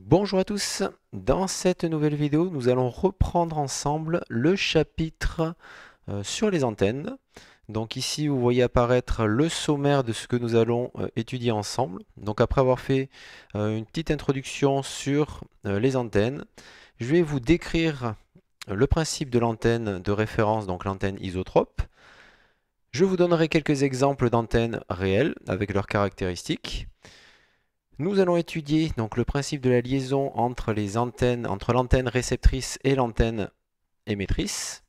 Bonjour à tous, dans cette nouvelle vidéo nous allons reprendre ensemble le chapitre euh, sur les antennes. Donc ici vous voyez apparaître le sommaire de ce que nous allons euh, étudier ensemble. Donc après avoir fait euh, une petite introduction sur les antennes, je vais vous décrire le principe de l'antenne de référence, donc l'antenne isotrope. Je vous donnerai quelques exemples d'antennes réelles avec leurs caractéristiques. Nous allons étudier donc le principe de la liaison entre les antennes, entre l'antenne réceptrice et l'antenne émettrice.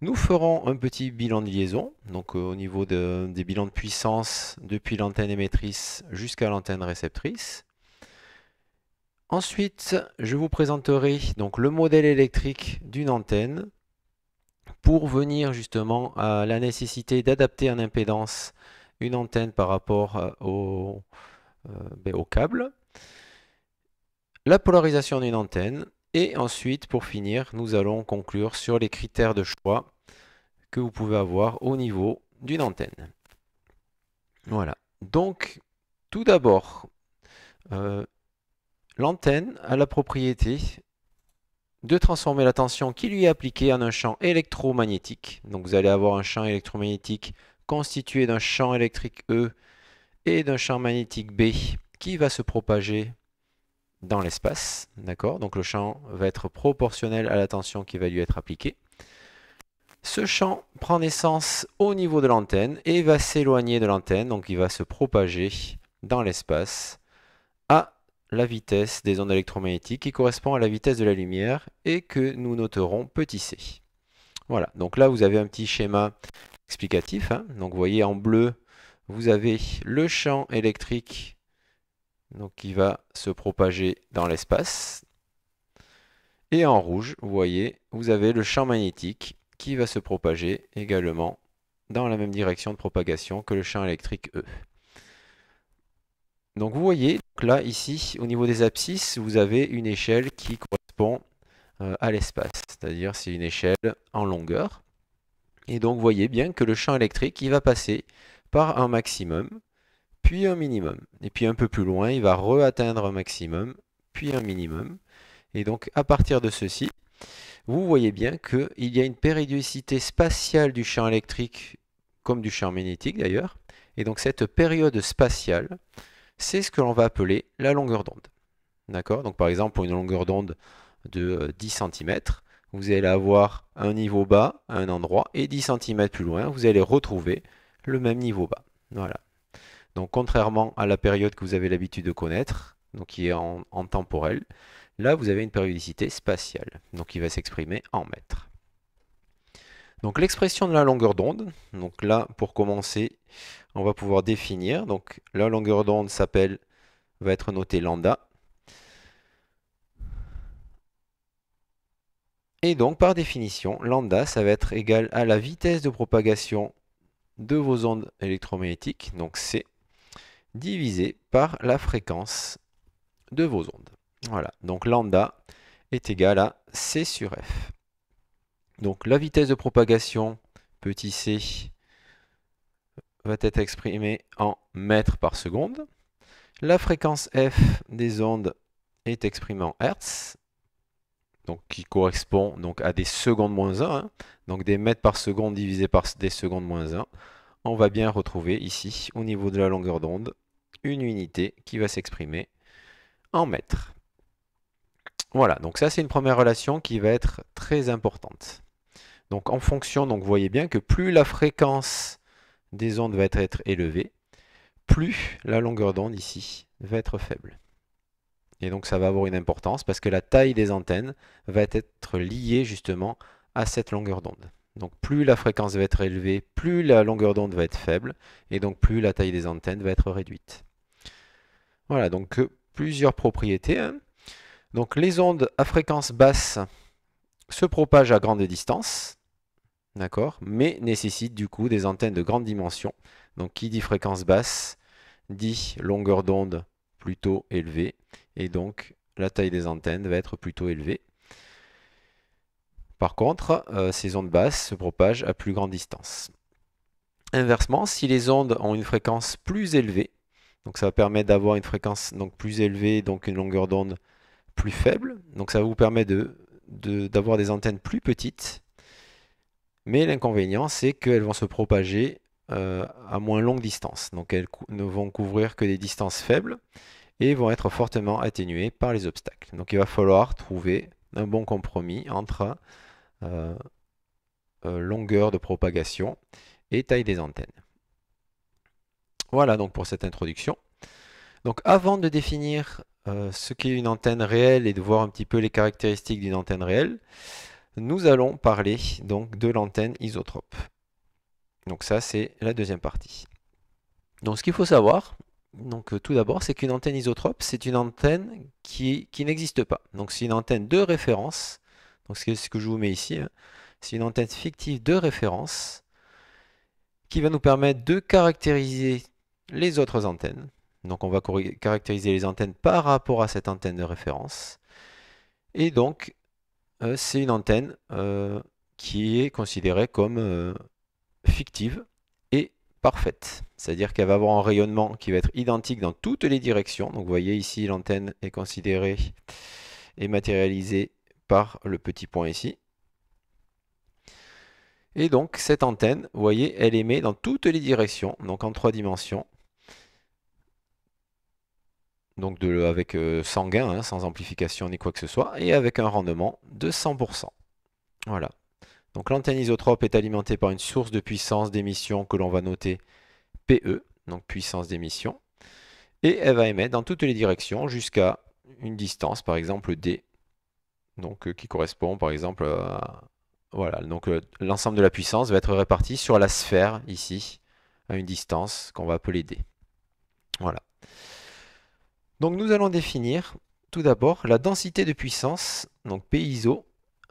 Nous ferons un petit bilan de liaison, donc euh, au niveau des bilans de puissance depuis l'antenne émettrice jusqu'à l'antenne réceptrice. Ensuite, je vous présenterai donc le modèle électrique d'une antenne pour venir justement à la nécessité d'adapter en impédance une antenne par rapport euh, au euh, au câble, la polarisation d'une antenne, et ensuite, pour finir, nous allons conclure sur les critères de choix que vous pouvez avoir au niveau d'une antenne. Voilà. Donc, tout d'abord, euh, l'antenne a la propriété de transformer la tension qui lui est appliquée en un champ électromagnétique. Donc, vous allez avoir un champ électromagnétique constitué d'un champ électrique E et d'un champ magnétique B qui va se propager dans l'espace. D'accord Donc le champ va être proportionnel à la tension qui va lui être appliquée. Ce champ prend naissance au niveau de l'antenne et va s'éloigner de l'antenne, donc il va se propager dans l'espace à la vitesse des ondes électromagnétiques qui correspond à la vitesse de la lumière et que nous noterons petit c. Voilà, donc là vous avez un petit schéma explicatif. Hein. donc vous voyez en bleu vous avez le champ électrique donc, qui va se propager dans l'espace. Et en rouge, vous voyez, vous avez le champ magnétique qui va se propager également dans la même direction de propagation que le champ électrique E. Donc vous voyez, là ici, au niveau des abscisses, vous avez une échelle qui correspond euh, à l'espace, c'est-à-dire c'est une échelle en longueur. Et donc vous voyez bien que le champ électrique, il va passer par un maximum, puis un minimum. Et puis un peu plus loin, il va re-atteindre un maximum, puis un minimum. Et donc à partir de ceci, vous voyez bien qu'il y a une périodicité spatiale du champ électrique, comme du champ magnétique d'ailleurs. Et donc cette période spatiale, c'est ce que l'on va appeler la longueur d'onde. D'accord Donc par exemple, pour une longueur d'onde de 10 euh, cm, vous allez avoir un niveau bas à un endroit et 10 cm plus loin, vous allez retrouver le même niveau bas. Voilà. Donc contrairement à la période que vous avez l'habitude de connaître, donc qui est en, temporel, là vous avez une périodicité spatiale, donc qui va s'exprimer en mètres. Donc l'expression de la longueur d'onde, donc là pour commencer, on va pouvoir définir, donc la longueur d'onde s'appelle, va être notée lambda, Et donc, par définition, lambda, ça va être égal à la vitesse de propagation de vos ondes électromagnétiques, donc C, divisé par la fréquence de vos ondes. Voilà, donc lambda est égal à C sur F. Donc la vitesse de propagation, petit c, va être exprimée en mètres par seconde. La fréquence F des ondes est exprimée en Hertz donc qui correspond donc à des secondes moins 1, hein. donc des mètres par seconde divisé par des secondes moins 1, on va bien retrouver ici, au niveau de la longueur d'onde, une unité qui va s'exprimer en mètres. Voilà, donc ça c'est une première relation qui va être très importante. Donc en fonction, donc vous voyez bien que plus la fréquence des ondes va être élevée, plus la longueur d'onde ici va être faible. Et donc ça va avoir une importance parce que la taille des antennes va être liée justement à cette longueur d'onde. Donc plus la fréquence va être élevée, plus la longueur d'onde va être faible, et donc plus la taille des antennes va être réduite. Voilà, donc euh, plusieurs propriétés. Hein. Donc les ondes à fréquence basse se propagent à grande distance, d'accord, mais nécessitent du coup des antennes de grande dimension. Donc qui dit fréquence basse dit longueur d'onde plutôt élevée, et donc la taille des antennes va être plutôt élevée. Par contre, euh, ces ondes basses se propagent à plus grande distance. Inversement, si les ondes ont une fréquence plus élevée, donc ça va permettre d'avoir une fréquence donc plus élevée, donc une longueur d'onde plus faible, donc ça vous permet d'avoir de, d'avoir des antennes plus petites, mais l'inconvénient c'est qu'elles vont se propager euh, à moins longue distance, donc elles ne vont couvrir que des distances faibles, et vont être fortement atténués par les obstacles. Donc il va falloir trouver un bon compromis entre euh, euh, longueur de propagation et taille des antennes. Voilà donc pour cette introduction. Donc avant de définir euh, ce qu'est une antenne réelle et de voir un petit peu les caractéristiques d'une antenne réelle, nous allons parler donc de l'antenne isotrope. Donc ça c'est la deuxième partie. Donc ce qu'il faut savoir, donc euh, tout d'abord, c'est qu'une antenne isotrope, c'est une antenne qui, n'existe pas. Donc c'est une antenne de référence, donc c'est ce que je vous mets ici, hein. c'est une antenne fictive de référence qui va nous permettre de caractériser les autres antennes. Donc on va caractériser les antennes par rapport à cette antenne de référence. Et donc euh, c'est une antenne euh, qui est considérée comme fictive parfaite. C'est-à-dire qu'elle va avoir un rayonnement qui va être identique dans toutes les directions. Donc vous voyez ici, l'antenne est considérée et matérialisée par le petit point ici. Et donc cette antenne, vous voyez, elle émet dans toutes les directions, donc en trois dimensions. Donc avec sanguin, euh, sans gain, hein, sans amplification ni quoi que ce soit, et avec un rendement de 100%. Voilà, donc l'antenne isotrope est alimentée par une source de puissance d'émission que l'on va noter PE, donc puissance d'émission, et elle va émettre dans toutes les directions jusqu'à une distance, par exemple D, donc euh, qui correspond par exemple à... Voilà, donc euh, l'ensemble de la puissance va être réparti sur la sphère ici, à une distance qu'on va appeler D. Voilà. Donc nous allons définir tout d'abord la densité de puissance, donc P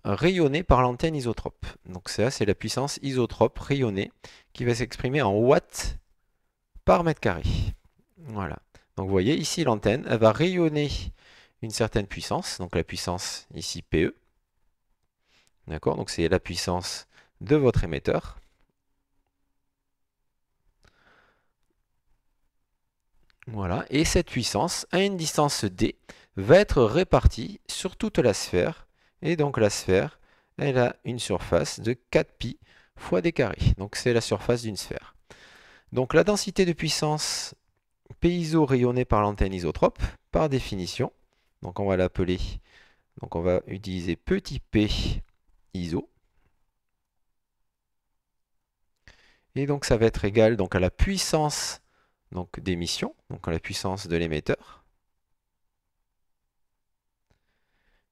rayonnée par l'antenne isotrope. Donc ça, c'est la puissance isotrope rayonnée qui va s'exprimer en watts par mètre carré. Voilà. Donc vous voyez, ici l'antenne, elle va rayonner une certaine puissance, donc la puissance ici PE. D'accord Donc c'est la puissance de votre émetteur. Voilà, et cette puissance, à une distance D, va être répartie sur toute la sphère et donc la sphère, elle a une surface de 4pi fois des carrés. Donc c'est la surface d'une sphère. Donc la densité de puissance P iso rayonnée par l'antenne isotrope, par définition, donc on va l'appeler, donc on va utiliser petit p iso. Et donc ça va être égal donc à la puissance d'émission, donc à la puissance de l'émetteur,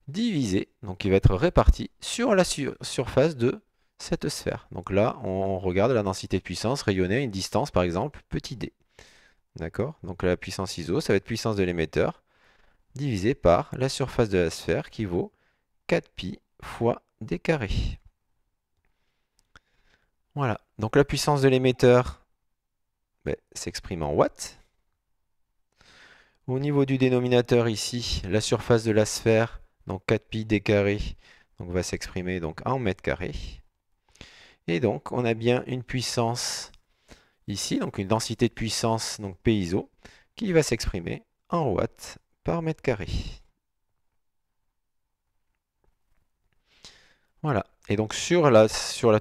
divisé, donc qui va être réparti sur la surface de cette sphère. Donc là, on regarde la densité de puissance rayonnée à une distance, par exemple, petit d. D'accord Donc la puissance ISO, ça va être puissance de l'émetteur divisé par la surface de la sphère qui vaut 4pi fois d carré. Voilà. Donc la puissance de l'émetteur ben, s'exprime en watts. Au niveau du dénominateur ici, la surface de la sphère donc 4pi donc, va s'exprimer donc en mètres carrés. Et donc on a bien une puissance ici, donc une densité de puissance, donc P iso, qui va s'exprimer en watts par mètre carré. Voilà. Et donc sur la, sur la,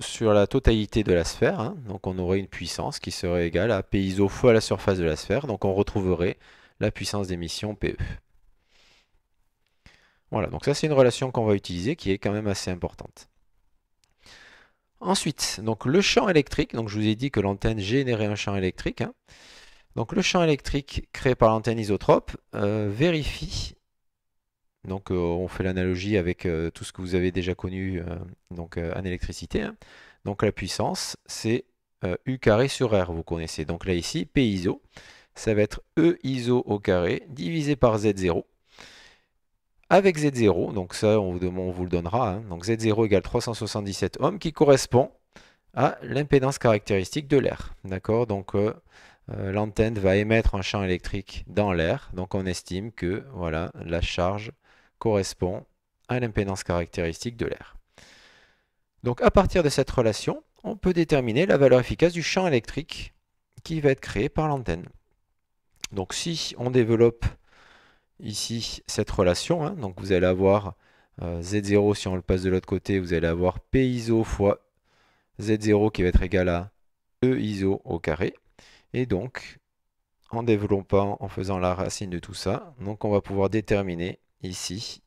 sur la totalité de la sphère, hein, donc on aurait une puissance qui serait égale à P iso fois la surface de la sphère, donc on retrouverait la puissance d'émission PE. Voilà, donc ça c'est une relation qu'on va utiliser qui est quand même assez importante. Ensuite, donc le champ électrique, donc je vous ai dit que l'antenne générait un champ électrique. Hein. Donc le champ électrique créé par l'antenne isotrope euh, vérifie, donc euh, on fait l'analogie avec euh, tout ce que vous avez déjà connu donc, en électricité, hein. donc la puissance c'est U carré sur R, vous connaissez. Donc là ici, P iso, ça va être E iso au carré divisé par Z0 avec Z0. Donc ça, on vous, le donnera. Hein. Donc Z0 égale 377 ohms qui correspond à l'impédance caractéristique de l'air. D'accord Donc euh, euh, l'antenne va émettre un champ électrique dans l'air. Donc on estime que voilà, la charge correspond à l'impédance caractéristique de l'air. Donc à partir de cette relation, on peut déterminer la valeur efficace du champ électrique qui va être créé par l'antenne. Donc si on développe ici cette relation. Hein. donc vous allez avoir euh, Z0 si on le passe de l'autre côté, vous allez avoir P fois Z0 qui va être égal à E iso au carré. Et donc, en développant, en faisant la racine de tout ça, donc on va pouvoir déterminer ici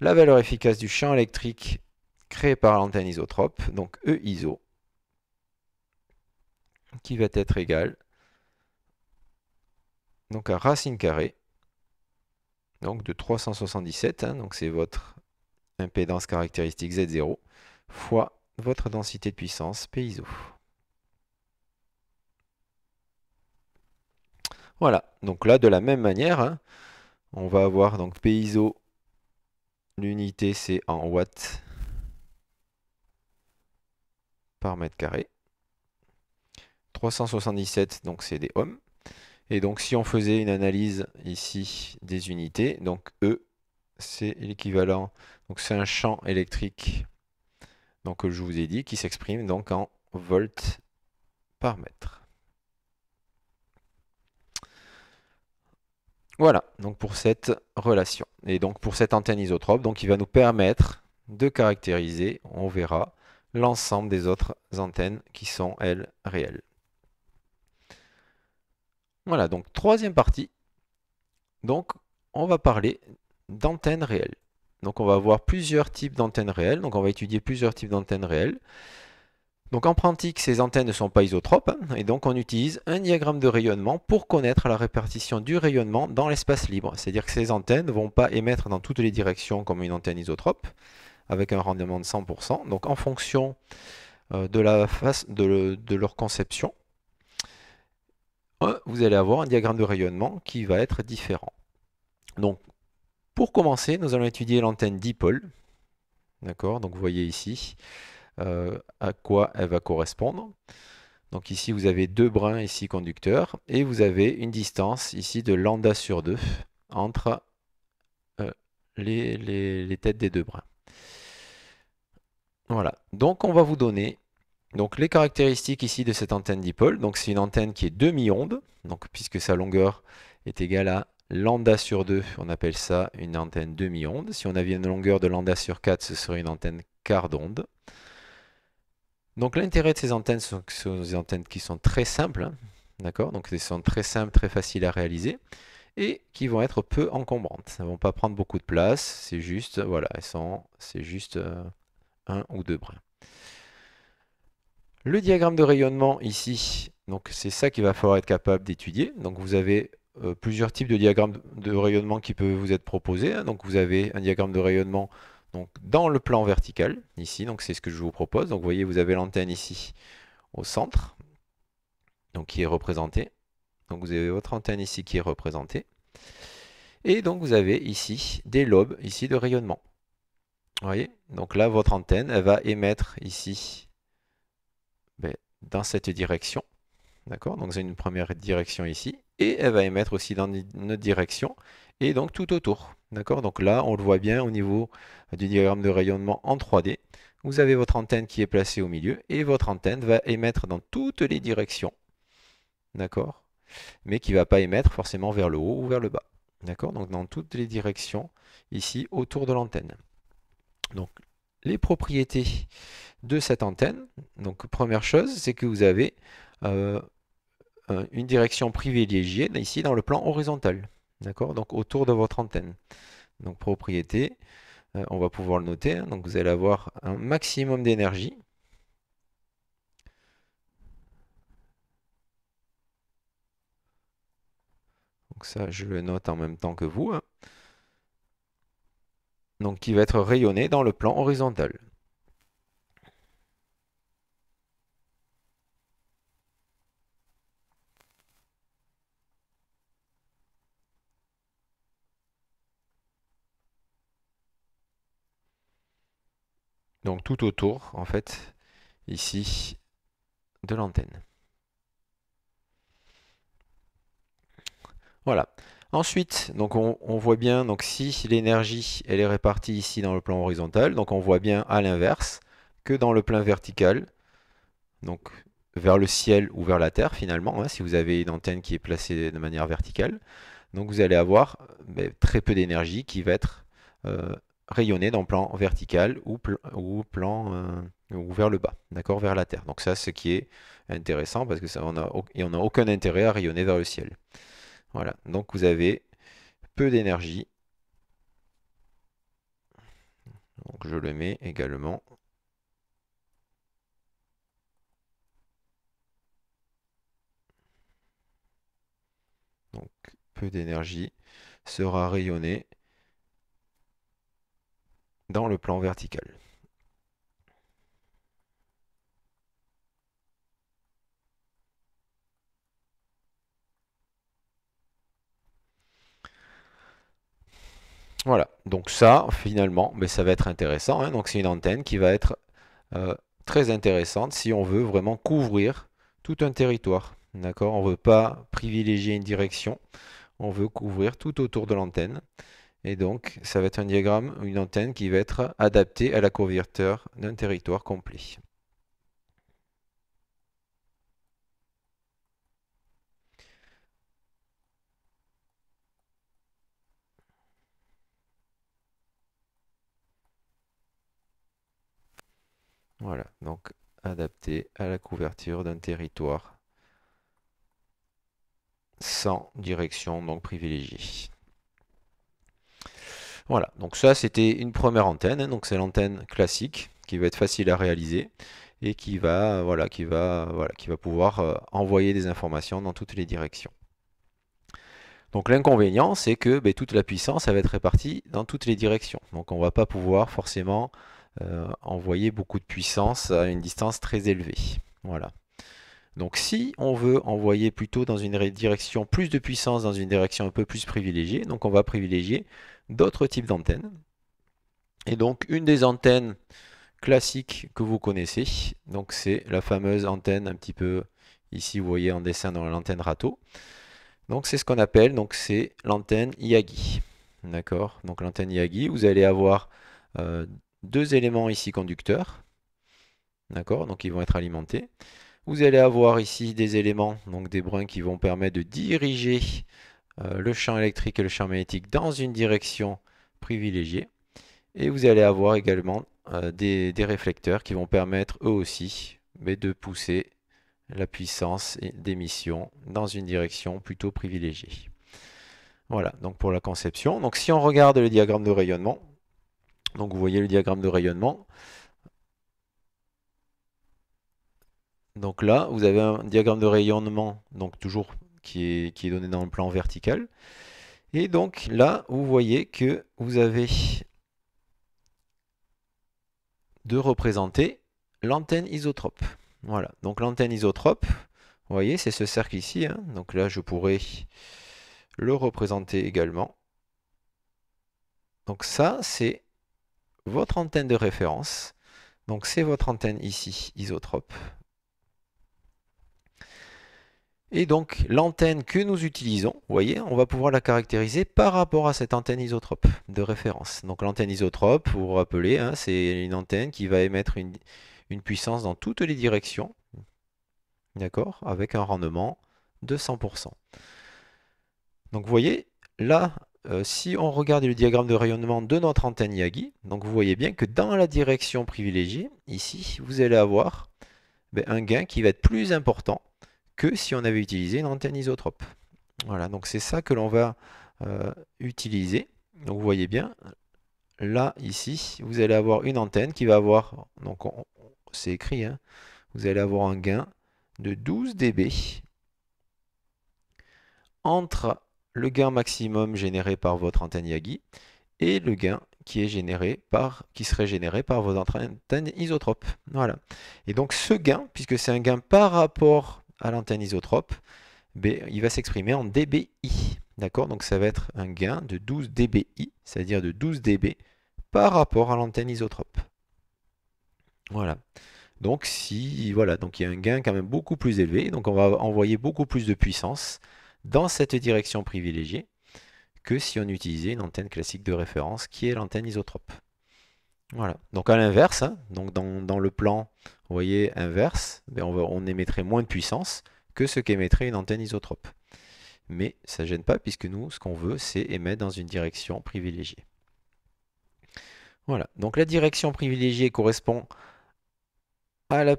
la valeur efficace du champ électrique créé par l'antenne isotrope, donc E iso, qui va être égal donc à racine carrée donc de 377, hein, donc c'est votre impédance caractéristique Z0, fois votre densité de puissance PISO. Voilà, donc là de la même manière, hein, on va avoir donc PISO, l'unité c'est en watts par mètre carré. 377, donc c'est des ohms. Et donc si on faisait une analyse ici des unités, donc E, c'est l'équivalent, donc c'est un champ électrique, donc que je vous ai dit, qui s'exprime donc en volts par mètre. Voilà, donc pour cette relation. Et donc pour cette antenne isotrope, donc il va nous permettre de caractériser, on verra, l'ensemble des autres antennes qui sont, elles, réelles. Voilà, donc troisième partie. Donc, on va parler d'antennes réelles. Donc, on va voir plusieurs types d'antennes réelles. Donc, on va étudier plusieurs types d'antennes réelles. Donc, en pratique, ces antennes ne sont pas isotropes. Hein, et donc, on utilise un diagramme de rayonnement pour connaître la répartition du rayonnement dans l'espace libre. C'est-à-dire que ces antennes ne vont pas émettre dans toutes les directions comme une antenne isotrope, avec un rendement de 100%. Donc, en fonction euh, de, la face, de leur conception, vous allez avoir un diagramme de rayonnement qui va être différent. Donc, pour commencer, nous allons étudier l'antenne dipôle. D'accord Donc, vous voyez ici euh, à quoi elle va correspondre. Donc ici, vous avez deux brins ici conducteurs et vous avez une distance ici de lambda sur 2 entre euh, les têtes des deux brins. Voilà. Donc, on va vous donner donc les caractéristiques ici de cette antenne dipôle, donc c'est une antenne qui est demi-onde, donc puisque sa longueur est égale à lambda sur 2, on appelle ça une antenne demi-onde. Si on avait une longueur de lambda sur 4, ce serait une antenne quart d'onde. Donc l'intérêt de ces antennes, ce sont des antennes qui sont très simples, hein. d'accord Donc elles sont très simples, très faciles à réaliser et qui vont être peu encombrantes. Elles ne vont pas prendre beaucoup de place, c'est juste, voilà, elles sont, c'est juste euh, un ou deux brins. Le diagramme de rayonnement ici, donc c'est ça qu'il va falloir être capable d'étudier. Donc vous avez euh, plusieurs types de diagrammes de rayonnement qui peuvent vous être proposés. Hein. Donc vous avez un diagramme de rayonnement donc, dans le plan vertical, ici, donc c'est ce que je vous propose. Donc vous voyez, vous avez l'antenne ici au centre, donc qui est représentée. Donc vous avez votre antenne ici qui est représentée. Et donc vous avez ici des lobes ici de rayonnement. voyez Donc là, votre antenne, va émettre ici dans cette direction. D'accord Donc avez une première direction ici. Et elle va émettre aussi dans notre direction. Et donc tout autour. D'accord Donc là, on le voit bien au niveau du diagramme de rayonnement en 3D. Vous avez votre antenne qui est placée au milieu. Et votre antenne va émettre dans toutes les directions. D'accord Mais qui ne va pas émettre forcément vers le haut ou vers le bas. D'accord Donc dans toutes les directions ici autour de l'antenne. Donc les propriétés de cette antenne. Donc première chose, c'est que vous avez euh, une direction privilégiée ici dans le plan horizontal. D'accord Donc autour de votre antenne. Donc propriété, euh, on va pouvoir le noter. Hein. donc vous allez avoir un maximum d'énergie. Donc ça, je le note en même temps que vous. Hein donc qui va être rayonné dans le plan horizontal. Donc tout autour, en fait, ici, de l'antenne. Voilà. Ensuite, donc on, voit bien, donc si l'énergie elle est répartie ici dans le plan horizontal, donc on voit bien à l'inverse que dans le plan vertical, donc vers le ciel ou vers la terre finalement, hein, si vous avez une antenne qui est placée de manière verticale, donc vous allez avoir ben, très peu d'énergie qui va être euh, rayonnée dans le plan vertical ou, plan euh, ou vers le bas, d'accord, vers la terre. Donc ça, c'est ce qui est intéressant parce que on n'a aucun intérêt à rayonner vers le ciel. Voilà, donc vous avez peu d'énergie. Donc je le mets également. Donc peu d'énergie sera rayonnée dans le plan vertical. Voilà, donc ça, finalement, mais ça va être intéressant. Hein. Donc c'est une antenne qui va être euh, très intéressante si on veut vraiment couvrir tout un territoire. D'accord On ne veut pas privilégier une direction, on veut couvrir tout autour de l'antenne. Et donc, ça va être un diagramme, une antenne qui va être adaptée à la couverture d'un territoire complet. Voilà, donc adapté à la couverture d'un territoire sans direction donc privilégiée. Voilà, donc ça c'était une première antenne, hein. donc c'est l'antenne classique qui va être facile à réaliser et qui va, voilà, qui va, voilà, qui va pouvoir euh, envoyer des informations dans toutes les directions. Donc l'inconvénient c'est que ben, toute la puissance va être répartie dans toutes les directions, donc on ne va pas pouvoir forcément euh, envoyer beaucoup de puissance à une distance très élevée. Voilà. Donc si on veut envoyer plutôt dans une direction plus de puissance, dans une direction un peu plus privilégiée, donc on va privilégier d'autres types d'antennes. Et donc une des antennes classiques que vous connaissez, donc c'est la fameuse antenne un petit peu ici vous voyez en dessin dans l'antenne râteau. Donc c'est ce qu'on appelle, donc c'est l'antenne Yagi. D'accord Donc l'antenne Yagi, vous allez avoir euh, deux éléments ici conducteurs. D'accord Donc ils vont être alimentés. Vous allez avoir ici des éléments, donc des brins qui vont permettre de diriger euh, le champ électrique et le champ magnétique dans une direction privilégiée. Et vous allez avoir également euh, des, réflecteurs qui vont permettre eux aussi mais de pousser la puissance d'émission dans une direction plutôt privilégiée. Voilà, donc pour la conception. Donc si on regarde le diagramme de rayonnement, donc vous voyez le diagramme de rayonnement. Donc là, vous avez un diagramme de rayonnement, donc toujours qui est, qui est donné dans le plan vertical. Et donc là, vous voyez que vous avez de représenter l'antenne isotrope. Voilà, donc l'antenne isotrope, vous voyez, c'est ce cercle ici. Hein. Donc là, je pourrais le représenter également. Donc ça, c'est votre antenne de référence. Donc c'est votre antenne ici, isotrope. Et donc l'antenne que nous utilisons, vous voyez, on va pouvoir la caractériser par rapport à cette antenne isotrope de référence. Donc l'antenne isotrope, vous vous rappelez, hein, c'est une antenne qui va émettre une, une puissance dans toutes les directions, d'accord, avec un rendement de 100%. Donc vous voyez, là, euh, si on regarde le diagramme de rayonnement de notre antenne Yagi, donc vous voyez bien que dans la direction privilégiée, ici, vous allez avoir ben, un gain qui va être plus important que si on avait utilisé une antenne isotrope. Voilà, donc c'est ça que l'on va euh, utiliser. Donc vous voyez bien, là, ici, vous allez avoir une antenne qui va avoir, donc c'est écrit, hein, vous allez avoir un gain de 12 dB entre le gain maximum généré par votre antenne Yagi et le gain qui, est généré par, qui serait généré par vos antenne isotrope. Voilà. Et donc ce gain, puisque c'est un gain par rapport à l'antenne isotrope, ben, il va s'exprimer en dBi. D'accord Donc ça va être un gain de 12 dBi, c'est-à-dire de 12 dB par rapport à l'antenne isotrope. Voilà. Donc si voilà, donc il y a un gain quand même beaucoup plus élevé, donc on va envoyer beaucoup plus de puissance dans cette direction privilégiée que si on utilisait une antenne classique de référence qui est l'antenne isotrope. Voilà. Donc à l'inverse, hein, donc dans, le plan, vous voyez, inverse, ben, on, on, émettrait moins de puissance que ce qu'émettrait une antenne isotrope. Mais ça ne gêne pas puisque nous, ce qu'on veut, c'est émettre dans une direction privilégiée. Voilà. Donc la direction privilégiée correspond à la,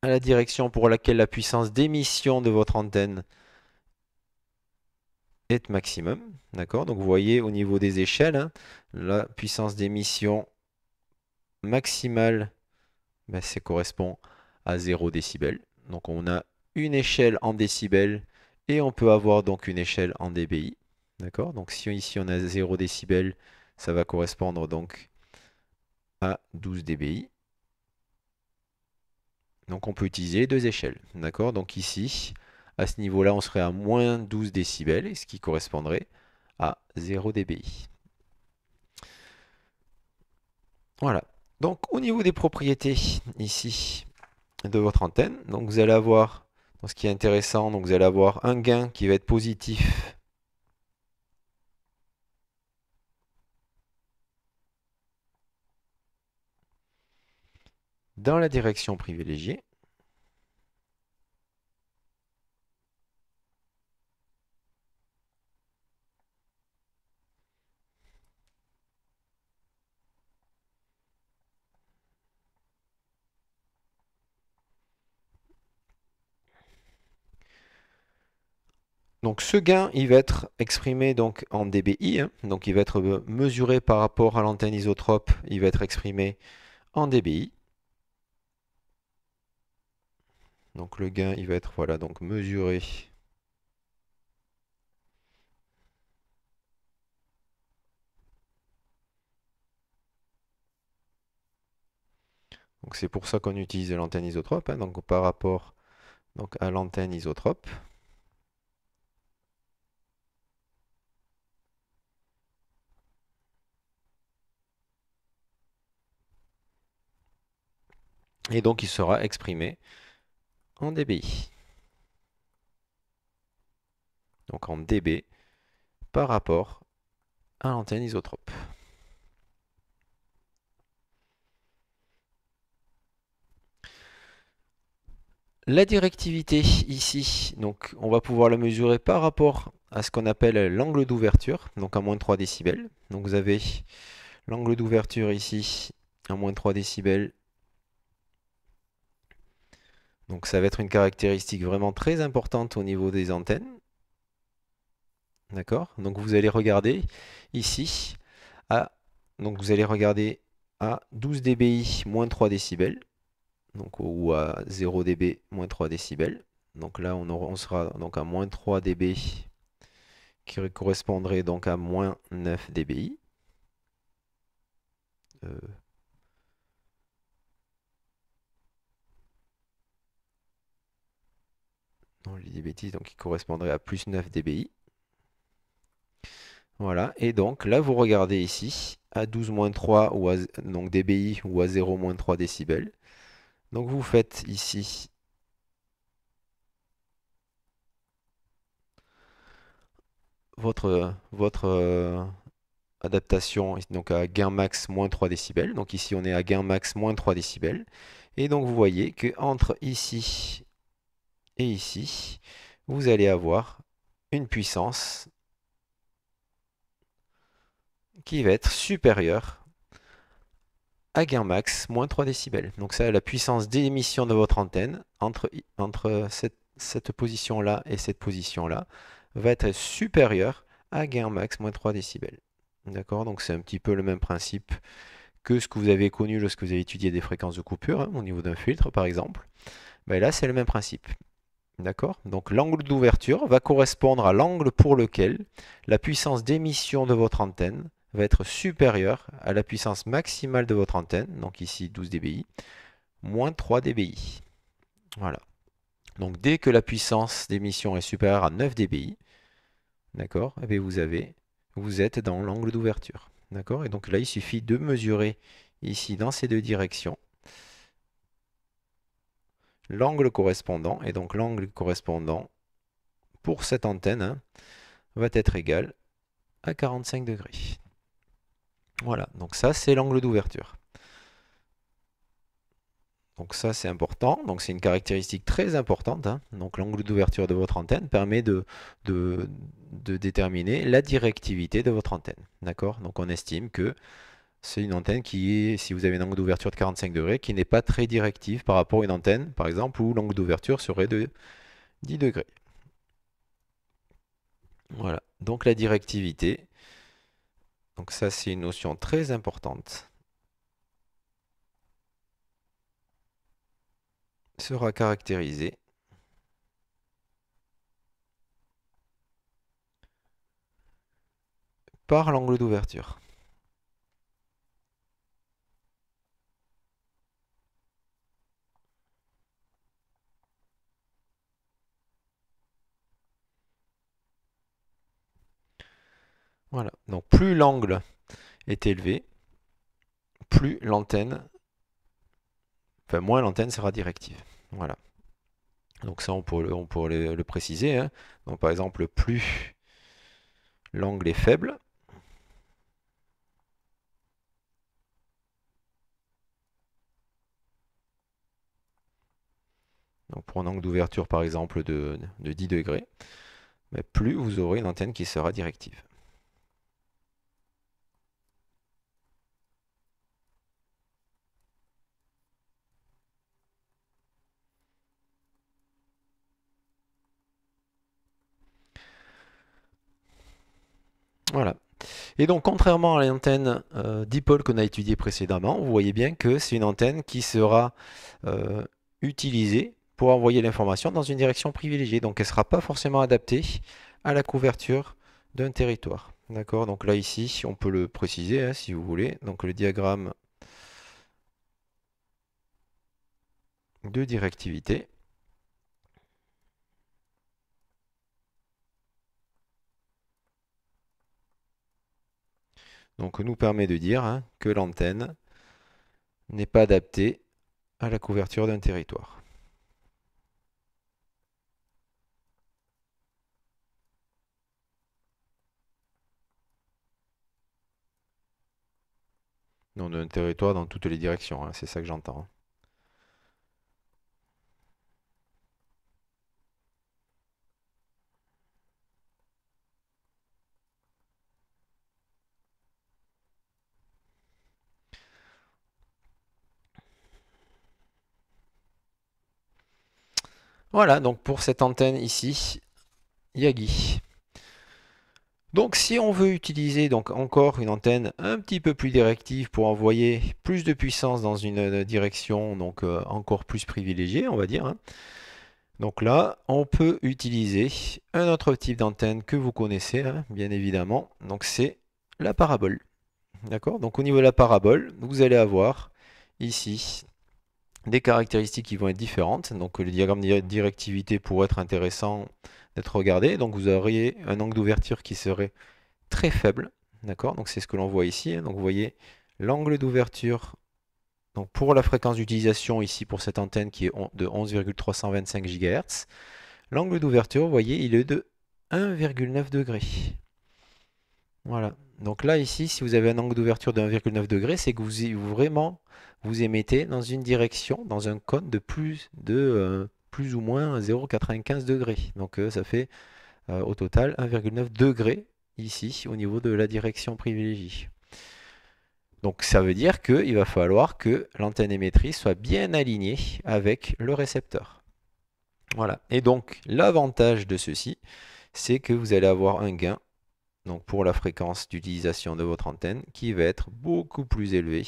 à la direction pour laquelle la puissance d'émission de votre antenne maximum. D'accord Donc vous voyez au niveau des échelles, hein, la puissance d'émission maximale, ben, ça correspond à 0 décibels. Donc on a une échelle en décibels et on peut avoir donc une échelle en dBi. D'accord Donc si ici on a 0 décibels, ça va correspondre donc à 12 dBi. Donc on peut utiliser deux échelles. D'accord Donc ici, à ce niveau-là, on serait à moins 12 décibels, ce qui correspondrait à 0 dBi. Voilà. Donc au niveau des propriétés ici de votre antenne, donc vous allez avoir, ce qui est intéressant, donc vous allez avoir un gain qui va être positif dans la direction privilégiée. Donc ce gain, il va être exprimé donc en dBi, hein. donc il va être euh, mesuré par rapport à l'antenne isotrope, il va être exprimé en dBi. Donc le gain, il va être voilà donc mesuré Donc c'est pour ça qu'on utilise l'antenne isotrope, hein. donc par rapport donc, à l'antenne isotrope. Et donc, il sera exprimé en dBi. Donc en dB par rapport à l'antenne isotrope. La directivité ici, donc on va pouvoir la mesurer par rapport à ce qu'on appelle l'angle d'ouverture, donc à moins 3 décibels. Donc vous avez l'angle d'ouverture ici à moins 3 décibels donc ça va être une caractéristique vraiment très importante au niveau des antennes. D'accord Donc vous allez regarder ici, à, donc vous allez regarder à 12 dBi moins 3 décibels, donc, ou à 0 dB moins 3 décibels. Donc là on, on sera donc à moins 3 dB qui correspondrait donc à moins 9 dBi. Euh, Non, j'ai des bêtises, donc il correspondrait à plus 9 dBi. Voilà, et donc là vous regardez ici, à 12-3 ou donc dBi ou à 0-3 décibels. Donc vous faites ici votre, votre euh, adaptation donc à gain max moins 3 décibels. Donc ici on est à gain max moins 3 décibels. Et donc vous voyez que entre ici et ici, vous allez avoir une puissance qui va être supérieure à gain max, moins 3 décibels. Donc ça, la puissance d'émission de votre antenne, entre, cette, position-là et cette position-là, va être supérieure à gain max, moins 3 décibels. D'accord Donc c'est un petit peu le même principe que ce que vous avez connu lorsque vous avez étudié des fréquences de coupure, hein, au niveau d'un filtre par exemple. Mais ben là, c'est le même principe. D'accord Donc l'angle d'ouverture va correspondre à l'angle pour lequel la puissance d'émission de votre antenne va être supérieure à la puissance maximale de votre antenne, donc ici 12 dBi, moins 3 dBi. Voilà. Donc dès que la puissance d'émission est supérieure à 9 dBi, eh vous avez, vous êtes dans l'angle d'ouverture. D'accord Et donc là, il suffit de mesurer ici dans ces deux directions l'angle correspondant, et donc l'angle correspondant pour cette antenne hein, va être égal à 45 degrés. Voilà, donc ça c'est l'angle d'ouverture. Donc ça c'est important, donc c'est une caractéristique très importante. Hein. Donc l'angle d'ouverture de votre antenne permet de, de, de, déterminer la directivité de votre antenne. D'accord Donc on estime que c'est une antenne qui est, si vous avez un angle d'ouverture de 45 degrés, qui n'est pas très directive par rapport à une antenne, par exemple, où l'angle d'ouverture serait de 10 degrés. Voilà, donc la directivité. Donc ça, c'est une notion très importante. Sera caractérisée par l'angle d'ouverture. Voilà, donc plus l'angle est élevé, plus l'antenne, enfin moins l'antenne sera directive. Voilà. Donc ça, on pourrait, on le, préciser. Hein. Donc par exemple, plus l'angle est faible, donc pour un angle d'ouverture par exemple de, de 10 degrés, plus vous aurez une antenne qui sera directive. Voilà. Et donc, contrairement à l'antenne euh, d'Ipol qu'on a étudiée précédemment, vous voyez bien que c'est une antenne qui sera euh, utilisée pour envoyer l'information dans une direction privilégiée. Donc, elle ne sera pas forcément adaptée à la couverture d'un territoire. D'accord Donc là, ici, on peut le préciser hein, si vous voulez. Donc, le diagramme de directivité. Donc nous permet de dire hein, que l'antenne n'est pas adaptée à la couverture d'un territoire. Non, d'un territoire dans toutes les directions, hein, c'est ça que j'entends. Hein. Voilà, donc pour cette antenne ici, Yagi. Donc si on veut utiliser donc encore une antenne un petit peu plus directive pour envoyer plus de puissance dans une euh, direction donc euh, encore plus privilégiée, on va dire. Hein, donc là, on peut utiliser un autre type d'antenne que vous connaissez, hein, bien évidemment. Donc c'est la parabole. D'accord Donc au niveau de la parabole, vous allez avoir ici des caractéristiques qui vont être différentes. Donc le diagramme de directivité pourrait être intéressant d'être regardé. Donc vous auriez un angle d'ouverture qui serait très faible. D'accord Donc c'est ce que l'on voit ici. Hein. Donc vous voyez l'angle d'ouverture donc pour la fréquence d'utilisation ici pour cette antenne qui est de 11,325 GHz. L'angle d'ouverture, vous voyez, il est de 1,9 degré. Voilà, donc là, ici, si vous avez un angle d'ouverture de 1,9 degré, c'est que vous vraiment vous émettez dans une direction, dans un cône de plus de euh, plus ou moins 0,95 degrés. Donc euh, ça fait euh, au total 1,9 degré ici au niveau de la direction privilégiée. Donc ça veut dire qu'il va falloir que l'antenne émettrice soit bien alignée avec le récepteur. Voilà. Et donc l'avantage de ceci, c'est que vous allez avoir un gain donc pour la fréquence d'utilisation de votre antenne, qui va être beaucoup plus élevée.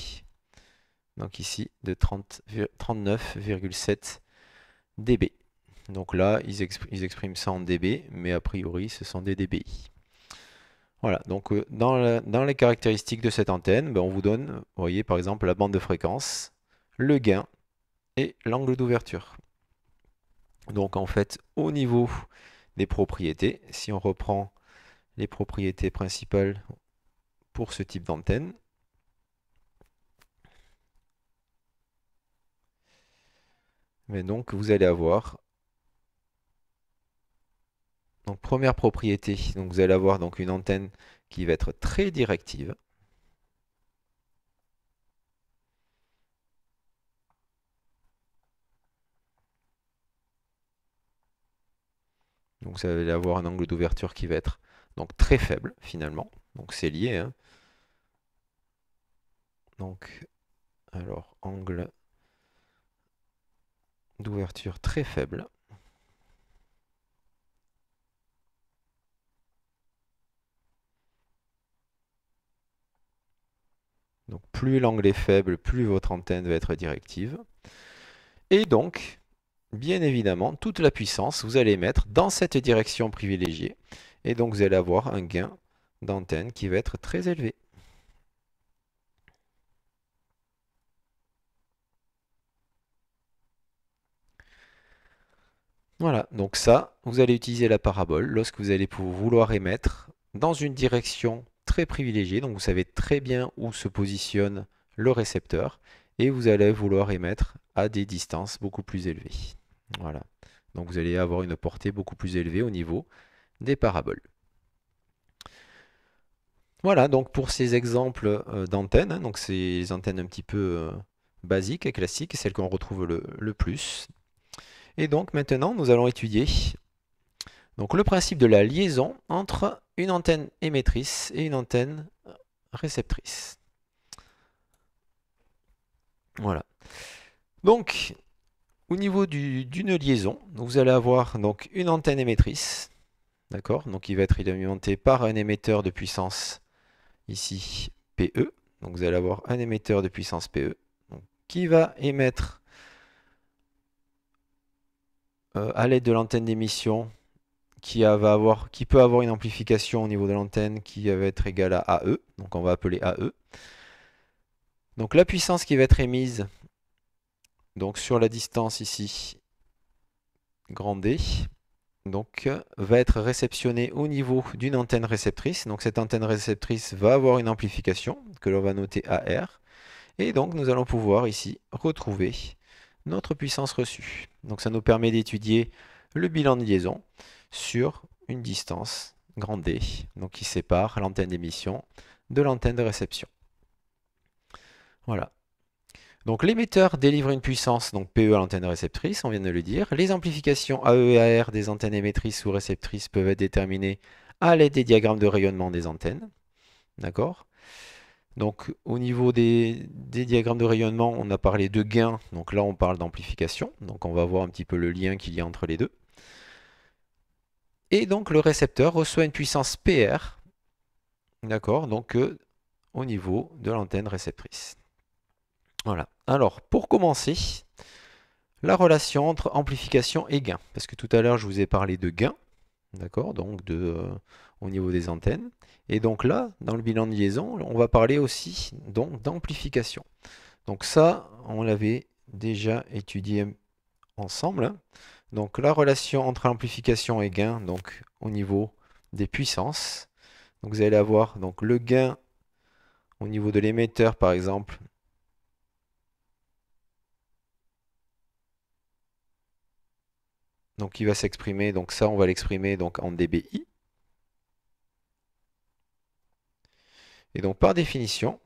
Donc ici, de 39,7 dB. Donc là, ils, expriment, ça en dB, mais a priori, ce sont des dBi. Voilà, donc euh, dans, les caractéristiques de cette antenne, ben, on vous donne, vous voyez par exemple, la bande de fréquence, le gain et l'angle d'ouverture. Donc en fait, au niveau des propriétés, si on reprend les propriétés principales pour ce type d'antenne. Mais donc vous allez avoir donc première propriété, donc vous allez avoir donc une antenne qui va être très directive. Donc vous allez avoir un angle d'ouverture qui va être donc très faible finalement. Donc c'est lié. Hein. Donc, alors, angle d'ouverture très faible. Donc plus l'angle est faible, plus votre antenne va être directive. Et donc, bien évidemment, toute la puissance, vous allez mettre dans cette direction privilégiée. Et donc vous allez avoir un gain d'antenne qui va être très élevé. Voilà, donc ça, vous allez utiliser la parabole lorsque vous allez vouloir émettre dans une direction très privilégiée, donc vous savez très bien où se positionne le récepteur, et vous allez vouloir émettre à des distances beaucoup plus élevées. Voilà, donc vous allez avoir une portée beaucoup plus élevée au niveau des paraboles. Voilà donc pour ces exemples euh, d'antennes, hein, donc ces antennes un petit peu euh, basiques et classiques, celles qu'on retrouve le, plus. Et donc maintenant nous allons étudier donc, le principe de la liaison entre une antenne émettrice et une antenne réceptrice. Voilà. Donc au niveau d'une liaison, vous allez avoir donc une antenne émettrice D'accord Donc il va être alimenté par un émetteur de puissance ici PE. Donc vous allez avoir un émetteur de puissance PE qui va émettre euh, à l'aide de l'antenne d'émission qui, avoir, qui peut avoir une amplification au niveau de l'antenne qui va être égale à AE. Donc on va appeler AE. Donc la puissance qui va être émise donc sur la distance ici, grand D, donc, va être réceptionné au niveau d'une antenne réceptrice. Donc cette antenne réceptrice va avoir une amplification que l'on va noter AR. Et donc nous allons pouvoir ici retrouver notre puissance reçue. Donc ça nous permet d'étudier le bilan de liaison sur une distance grande D, donc qui sépare l'antenne d'émission de l'antenne de réception. Voilà, donc l'émetteur délivre une puissance, donc PE à l'antenne réceptrice, on vient de le dire. Les amplifications AE et AR des antennes émettrices ou réceptrices peuvent être déterminées à l'aide des diagrammes de rayonnement des antennes. D'accord Donc au niveau des, diagrammes de rayonnement, on a parlé de gain, donc là on parle d'amplification. Donc on va voir un petit peu le lien qu'il y a entre les deux. Et donc le récepteur reçoit une puissance PR, d'accord, donc euh, au niveau de l'antenne réceptrice. Voilà. Alors, pour commencer, la relation entre amplification et gain. Parce que tout à l'heure, je vous ai parlé de gain, d'accord Donc, de, euh, au niveau des antennes. Et donc là, dans le bilan de liaison, on va parler aussi d'amplification. Donc, ça, on l'avait déjà étudié ensemble. Hein. Donc la relation entre amplification et gain, donc au niveau des puissances. Donc vous allez avoir donc le gain au niveau de l'émetteur par exemple Donc il va s'exprimer, donc ça on va l'exprimer donc en dbi. Et donc par définition,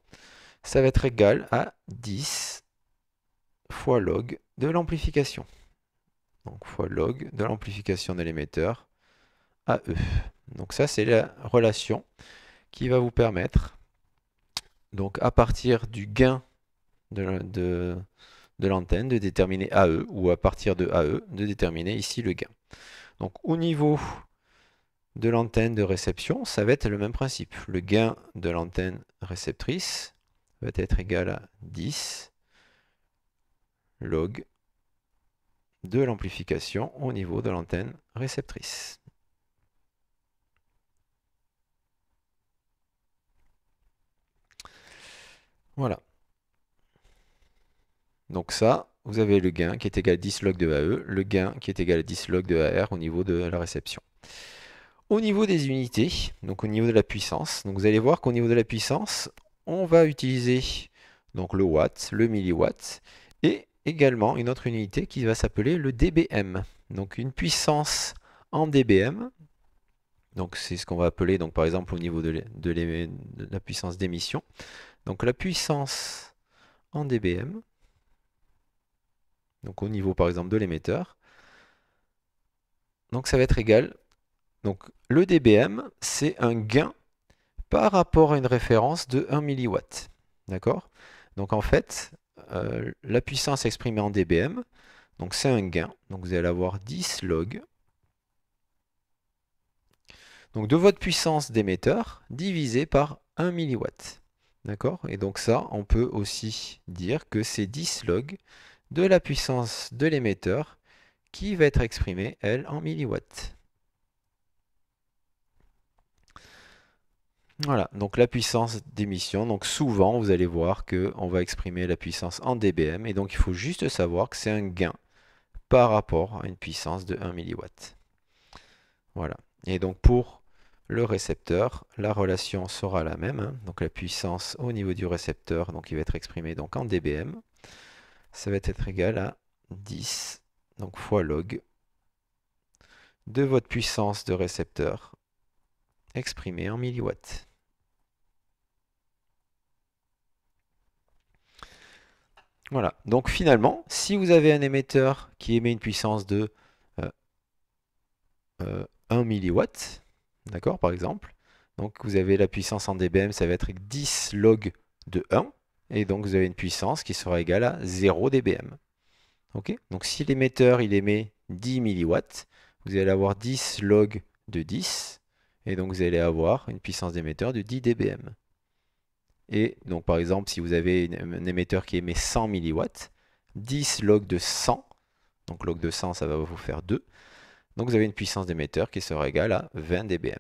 ça va être égal à 10 fois log de l'amplification. Donc fois log de l'amplification de l'émetteur à E. Donc ça c'est la relation qui va vous permettre, donc à partir du gain de de l'antenne de déterminer AE ou à partir de AE de déterminer ici le gain. Donc au niveau de l'antenne de réception, ça va être le même principe. Le gain de l'antenne réceptrice va être égal à 10 log de l'amplification au niveau de l'antenne réceptrice. Voilà. Donc ça, vous avez le gain qui est égal à 10 log de AE, le gain qui est égal à 10 log de AR au niveau de la réception. Au niveau des unités, donc au niveau de la puissance, donc vous allez voir qu'au niveau de la puissance, on va utiliser donc le watt, le milliwatt, et également une autre unité qui va s'appeler le dBm. Donc une puissance en dBm, donc c'est ce qu'on va appeler donc par exemple au niveau de la puissance d'émission. Donc la puissance en dBm, donc au niveau par exemple de l'émetteur. Donc ça va être égal. Donc le dBm, c'est un gain par rapport à une référence de 1 mW. D'accord Donc en fait, euh, la puissance exprimée en dBm, donc c'est un gain. Donc vous allez avoir 10 log. Donc de votre puissance d'émetteur divisé par 1 mW. D'accord Et donc ça, on peut aussi dire que c'est 10 log de la puissance de l'émetteur qui va être exprimée, elle, en milliwatts. Voilà, donc la puissance d'émission. Donc souvent, vous allez voir qu'on va exprimer la puissance en dBm. Et donc, il faut juste savoir que c'est un gain par rapport à une puissance de 1 milliwatt. Voilà. Et donc, pour le récepteur, la relation sera la même. Hein. Donc, la puissance au niveau du récepteur, donc il va être exprimé donc en dBm ça va être égal à 10, donc fois log de votre puissance de récepteur exprimée en milliwatts. Voilà, donc finalement, si vous avez un émetteur qui émet une puissance de 1 euh, euh, milliwatt, d'accord, par exemple, donc vous avez la puissance en dBm, ça va être 10 log de 1, et donc vous avez une puissance qui sera égale à 0 dBm. donc si l'émetteur il émet 10 mW, vous allez avoir 10 log de 10, et donc vous allez avoir une puissance d'émetteur de 10 dBm. Et donc par exemple, si vous avez un émetteur qui émet 100 mW, 10 log de 100, donc log de 100 ça va vous faire 2, donc vous avez une puissance d'émetteur qui sera égale à 20 dBm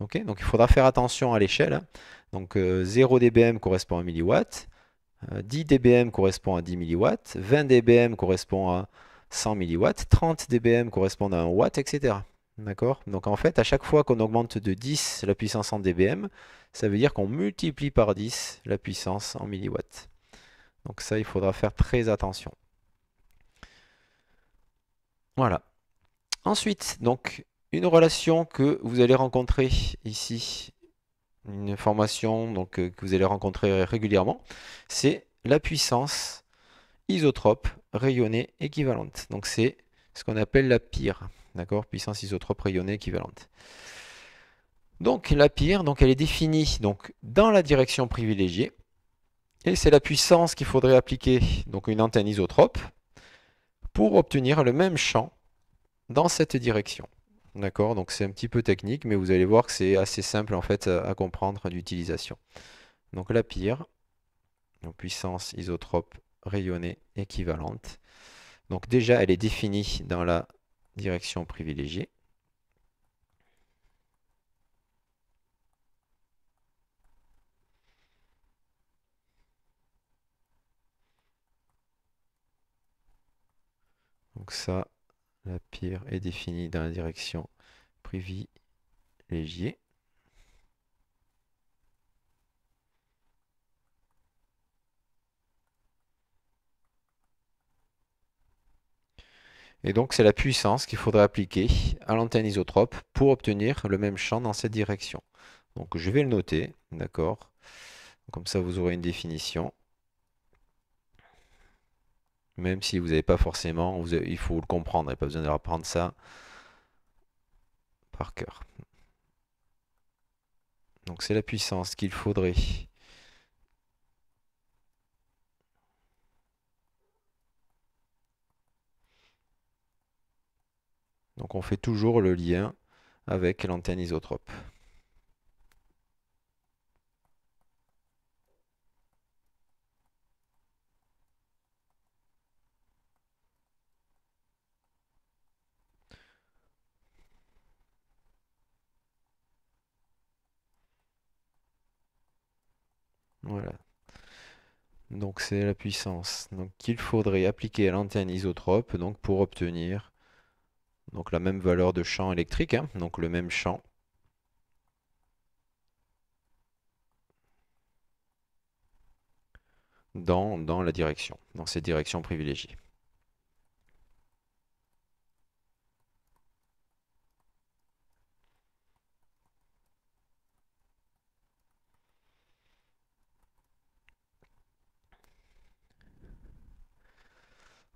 donc il faudra faire attention à l'échelle. Hein. Donc 0 euh, dBm correspond à 1 mW, 10 dBm correspond à 10 mW, 20 dBm correspond à 100 mW, 30 dBm correspond à 1 watt, etc. D'accord Donc en fait, à chaque fois qu'on augmente de 10 la puissance en dBm, ça veut dire qu'on multiplie par 10 la puissance en mW. Donc ça, il faudra faire très attention. Voilà. Ensuite, donc une relation que vous allez rencontrer ici, une formation donc, euh, que vous allez rencontrer régulièrement, c'est la puissance isotrope rayonnée équivalente. Donc c'est ce qu'on appelle la pire, d'accord Puissance isotrope rayonnée équivalente. Donc la pire, donc, elle est définie donc, dans la direction privilégiée, et c'est la puissance qu'il faudrait appliquer, donc une antenne isotrope, pour obtenir le même champ dans cette direction. D'accord, donc c'est un petit peu technique, mais vous allez voir que c'est assez simple en fait à, comprendre d'utilisation. Donc la pire, puissance isotrope rayonnée équivalente. Donc déjà, elle est définie dans la direction privilégiée. Donc ça, la pierre est définie dans la direction privilégiée. Et donc c'est la puissance qu'il faudrait appliquer à l'antenne isotrope pour obtenir le même champ dans cette direction. Donc je vais le noter, d'accord Comme ça vous aurez une définition même si vous n'avez pas forcément, il faut le comprendre, il n'y a pas besoin de reprendre ça par cœur. Donc c'est la puissance qu'il faudrait. Donc on fait toujours le lien avec l'antenne isotrope. Donc c'est la puissance qu'il faudrait appliquer à l'antenne isotrope donc pour obtenir donc la même valeur de champ électrique, hein. donc le même champ. Dans, dans la direction, dans cette direction privilégiée.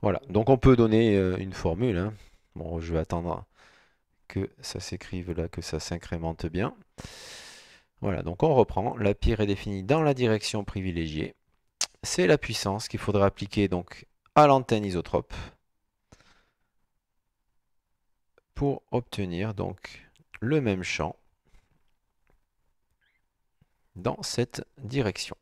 Voilà, donc on peut donner euh, une formule. Hein. Bon, je vais attendre que ça s'écrive là, que ça s'incrémente bien. Voilà, donc on reprend. La pierre est définie dans la direction privilégiée. C'est la puissance qu'il faudra appliquer donc à l'antenne isotrope pour obtenir donc le même champ dans cette direction.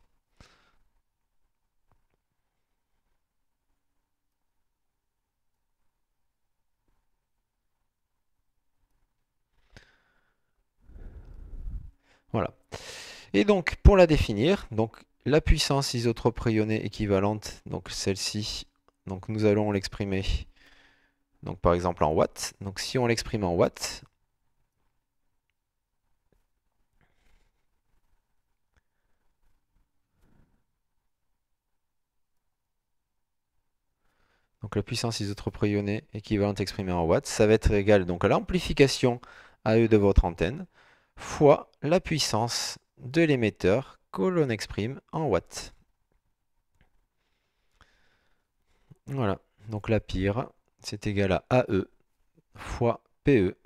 Voilà. Et donc, pour la définir, donc la puissance isotrope rayonnée équivalente, donc celle-ci, donc nous allons l'exprimer donc par exemple en watts. Donc si on l'exprime en watts, donc la puissance isotrope rayonnée équivalente exprimée en watts, ça va être égal donc à l'amplification AE de votre antenne fois la puissance de l'émetteur colonne exprime en watts. Voilà, donc la pire, c'est égal à AE fois PE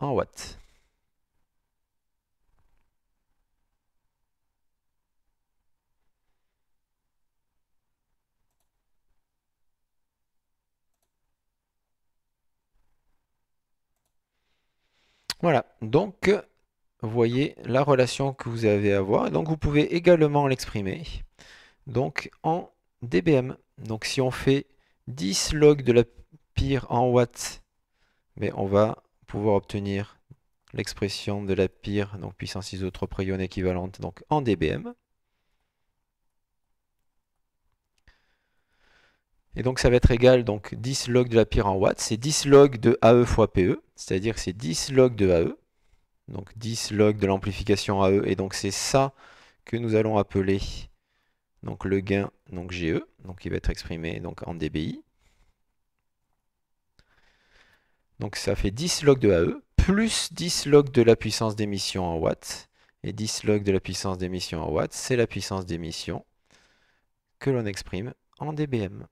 en watts. Voilà, donc voyez la relation que vous avez à voir, Donc vous pouvez également l'exprimer donc en dBm. Donc si on fait 10 log de la pire en watts, mais on va pouvoir obtenir l'expression de la pire, donc puissance isotrope équivalente, donc en dBm. Et donc ça va être égal donc 10 log de la pire en watts, c'est 10 log de AE fois PE, c'est-à-dire c'est 10 log de AE. Donc 10 log de l'amplification AE. Et donc c'est ça que nous allons appeler donc le gain donc GE. Donc il va être exprimé donc en dBi. Donc ça fait 10 log de AE plus 10 log de la puissance d'émission en watts. Et 10 log de la puissance d'émission en watts, c'est la puissance d'émission que l'on exprime en dBm.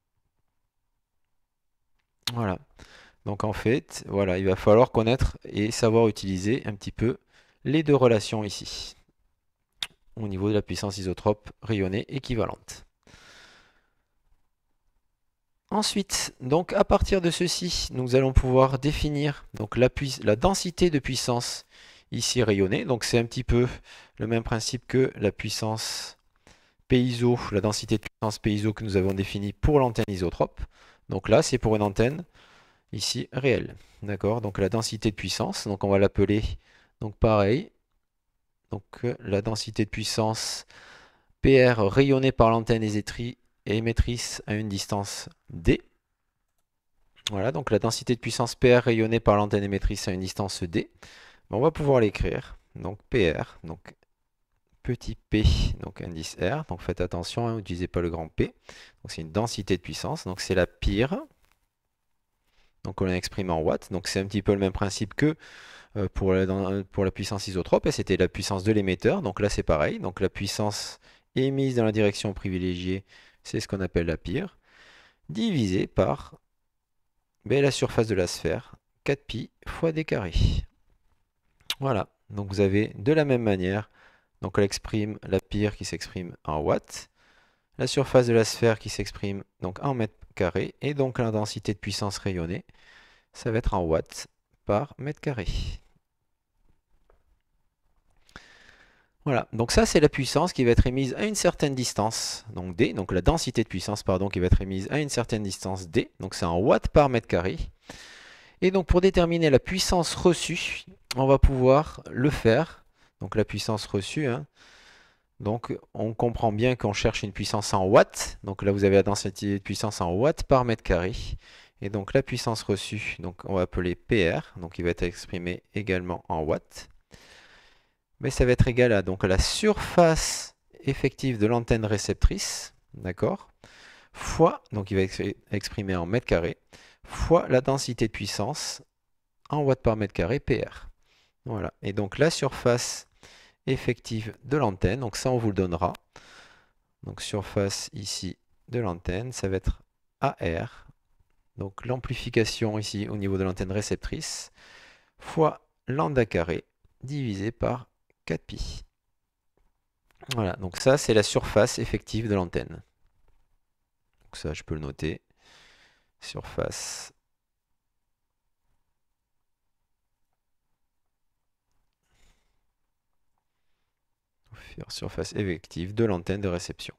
Voilà. Donc en fait, voilà, il va falloir connaître et savoir utiliser un petit peu les deux relations ici, au niveau de la puissance isotrope rayonnée équivalente. Ensuite, donc à partir de ceci, nous allons pouvoir définir donc la, la densité de puissance ici rayonnée. Donc c'est un petit peu le même principe que la puissance PISO, la densité de puissance payso que nous avons définie pour l'antenne isotrope. Donc là, c'est pour une antenne ici réel. D'accord Donc la densité de puissance, donc on va l'appeler donc pareil. Donc euh, la densité de puissance PR rayonnée par l'antenne émettrice à une distance D. Voilà, donc la densité de puissance PR rayonnée par l'antenne émettrice à une distance D. Ben, on va pouvoir l'écrire. Donc PR, donc petit p, donc indice R. Donc faites attention, hein, n'utilisez pas le grand P. Donc c'est une densité de puissance. Donc c'est la pire donc on l'exprime en watts. Donc c'est un petit peu le même principe que euh, pour la, puissance isotrope. Et c'était la puissance de l'émetteur. Donc là c'est pareil. Donc la puissance émise dans la direction privilégiée, c'est ce qu'on appelle la pire, divisée par ben, la surface de la sphère, 4pi fois d carré. Voilà, donc vous avez de la même manière, donc on exprime la pire qui s'exprime en watts, la surface de la sphère qui s'exprime donc en mètres et donc la densité de puissance rayonnée, ça va être en watts par mètre carré. Voilà, donc ça c'est la puissance qui va être émise à une certaine distance, donc D, donc la densité de puissance, pardon, qui va être émise à une certaine distance D, donc c'est en watts par mètre carré. Et donc pour déterminer la puissance reçue, on va pouvoir le faire, donc la puissance reçue, hein, donc on comprend bien qu'on cherche une puissance en watts. Donc là vous avez la densité de puissance en watts par mètre carré. Et donc la puissance reçue, donc on va appeler PR, donc il va être exprimé également en watts. Mais ça va être égal à, donc, la surface effective de l'antenne réceptrice, d'accord, fois, donc il va être exprimé en mètre carré, fois la densité de puissance en watts par mètre carré PR. Voilà. Et donc la surface effective de l'antenne. Donc ça, on vous le donnera. Donc surface ici de l'antenne, ça va être AR. Donc l'amplification ici au niveau de l'antenne réceptrice fois lambda carré divisé par 4pi. Voilà, donc ça c'est la surface effective de l'antenne. Donc ça je peux le noter. Surface surface effective de l'antenne de réception.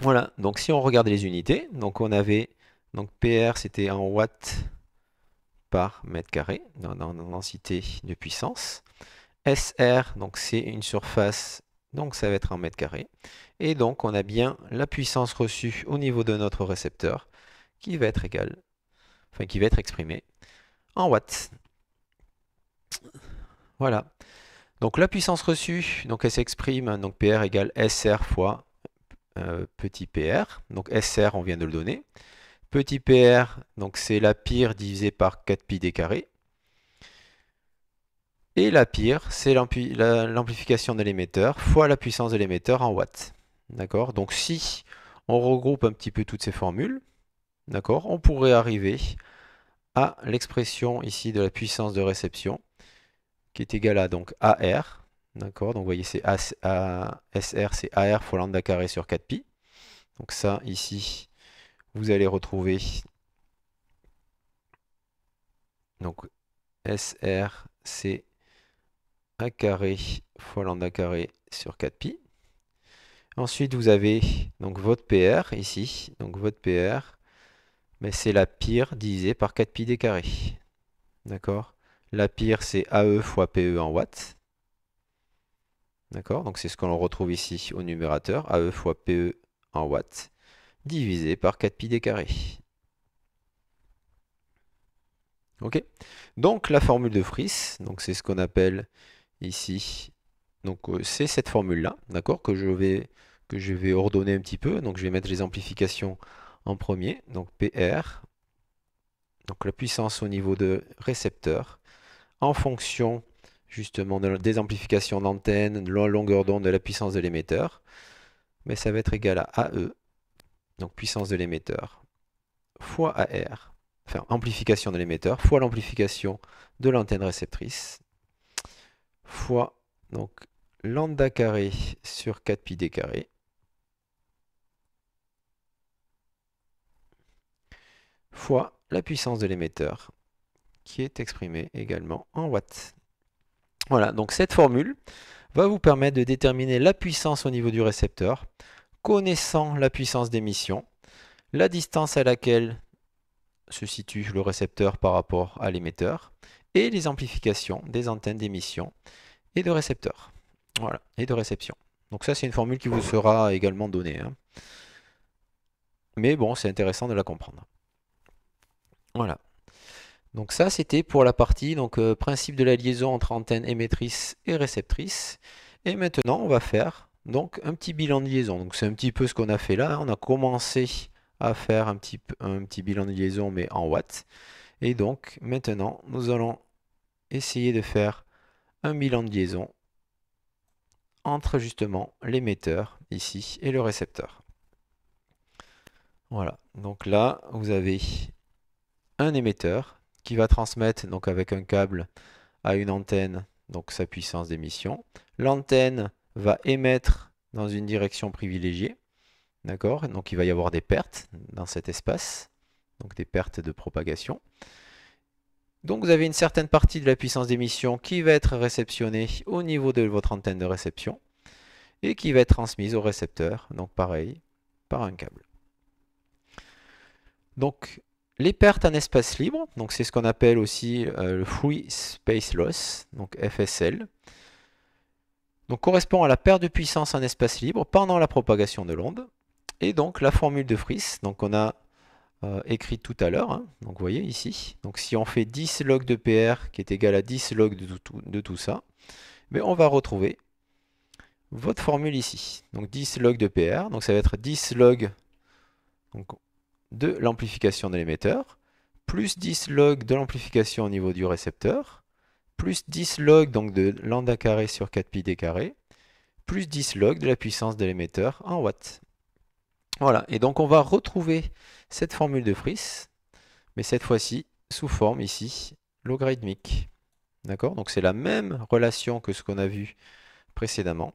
Voilà, donc si on regarde les unités, donc on avait, donc PR c'était en watts par mètre carré, dans, dans de puissance. SR, donc c'est une surface, donc ça va être un mètre carré. Et donc on a bien la puissance reçue au niveau de notre récepteur qui va être égale, enfin qui va être exprimée en watts. Voilà. Donc la puissance reçue, donc elle s'exprime, hein, donc PR égale SR fois euh, petit PR. Donc SR, on vient de le donner. Petit PR, donc c'est la pire divisé par 4 pi d carré. Et la pire, c'est l'amplification de l'émetteur fois la puissance de l'émetteur en watts. D'accord Donc si on regroupe un petit peu toutes ces formules, d'accord, on pourrait arriver à l'expression ici de la puissance de réception qui est égale à donc AR. D'accord Donc vous voyez c'est SR, c'est AR fois lambda carré sur 4pi. Donc ça ici, vous allez retrouver donc SR c'est lambda carré fois lambda carré sur 4pi. Ensuite, vous avez donc votre PR ici. Donc votre PR, mais c'est la pire divisée par 4pi des carrés. D'accord La pire, c'est AE fois PE en watts. D'accord Donc c'est ce qu'on retrouve ici au numérateur, AE fois PE en watts, divisé par 4pi des carrés. Ok Donc la formule de Fris, donc c'est ce qu'on appelle ici. Donc euh, c'est cette formule-là, d'accord, que je vais que je vais ordonner un petit peu. Donc je vais mettre les amplifications en premier. Donc PR, donc la puissance au niveau de récepteur, en fonction justement des amplifications d'antenne, de la longueur d'onde, de la puissance de l'émetteur. Mais ça va être égal à AE, donc puissance de l'émetteur, fois AR, enfin amplification de l'émetteur, fois l'amplification de l'antenne réceptrice, fois donc lambda carré sur 4 d carré fois la puissance de l'émetteur qui est exprimée également en watts. Voilà, donc cette formule va vous permettre de déterminer la puissance au niveau du récepteur, connaissant la puissance d'émission, la distance à laquelle se situe le récepteur par rapport à l'émetteur, et les amplifications des antennes d'émission et de récepteurs. Voilà, et de réception. Donc ça, c'est une formule qui vous sera également donnée. Hein. Mais bon, c'est intéressant de la comprendre. Voilà. Donc ça, c'était pour la partie donc, euh, principe de la liaison entre antenne émettrice et réceptrice. Et maintenant, on va faire donc un petit bilan de liaison. Donc c'est un petit peu ce qu'on a fait là. Hein. On a commencé à faire un petit, un petit bilan de liaison, mais en watts. Et donc, maintenant, nous allons essayer de faire un bilan de liaison entre justement l'émetteur ici et le récepteur. Voilà, donc là, vous avez un émetteur qui va transmettre donc avec un câble à une antenne donc sa puissance d'émission. L'antenne va émettre dans une direction privilégiée. D'accord Donc il va y avoir des pertes dans cet espace donc des pertes de propagation. Donc vous avez une certaine partie de la puissance d'émission qui va être réceptionnée au niveau de votre antenne de réception et qui va être transmise au récepteur, donc pareil, par un câble. Donc les pertes en espace libre, donc c'est ce qu'on appelle aussi euh, le Free Space Loss, donc FSL, donc correspond à la perte de puissance en espace libre pendant la propagation de l'onde. Et donc la formule de Friis donc on a euh, écrit tout à l'heure. Hein. Donc vous voyez ici. Donc si on fait 10 log de PR qui est égal à 10 log de tout, ça, mais on va retrouver votre formule ici. Donc 10 log de PR, donc ça va être 10 log de l'amplification de l'émetteur, plus 10 log de l'amplification au niveau du récepteur, plus 10 log donc de lambda carré sur 4 pi d carré, plus 10 log de la puissance de l'émetteur en watts. Voilà, et donc on va retrouver cette formule de Fries, mais cette fois-ci sous forme ici logarithmique. D'accord Donc c'est la même relation que ce qu'on a vu précédemment,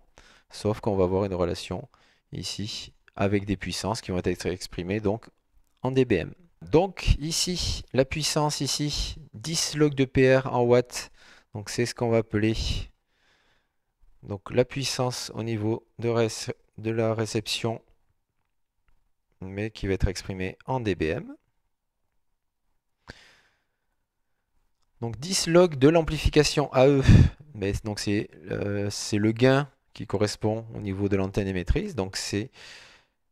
sauf qu'on va avoir une relation ici avec des puissances qui vont être exprimées donc en dBm. Donc ici, la puissance ici, 10 log de PR en watts, donc c'est ce qu'on va appeler donc la puissance au niveau de la réception mais qui va être exprimé en dBm. Donc 10 log de l'amplification AE, euh, c'est le gain qui correspond au niveau de l'antenne émettrice. Donc c'est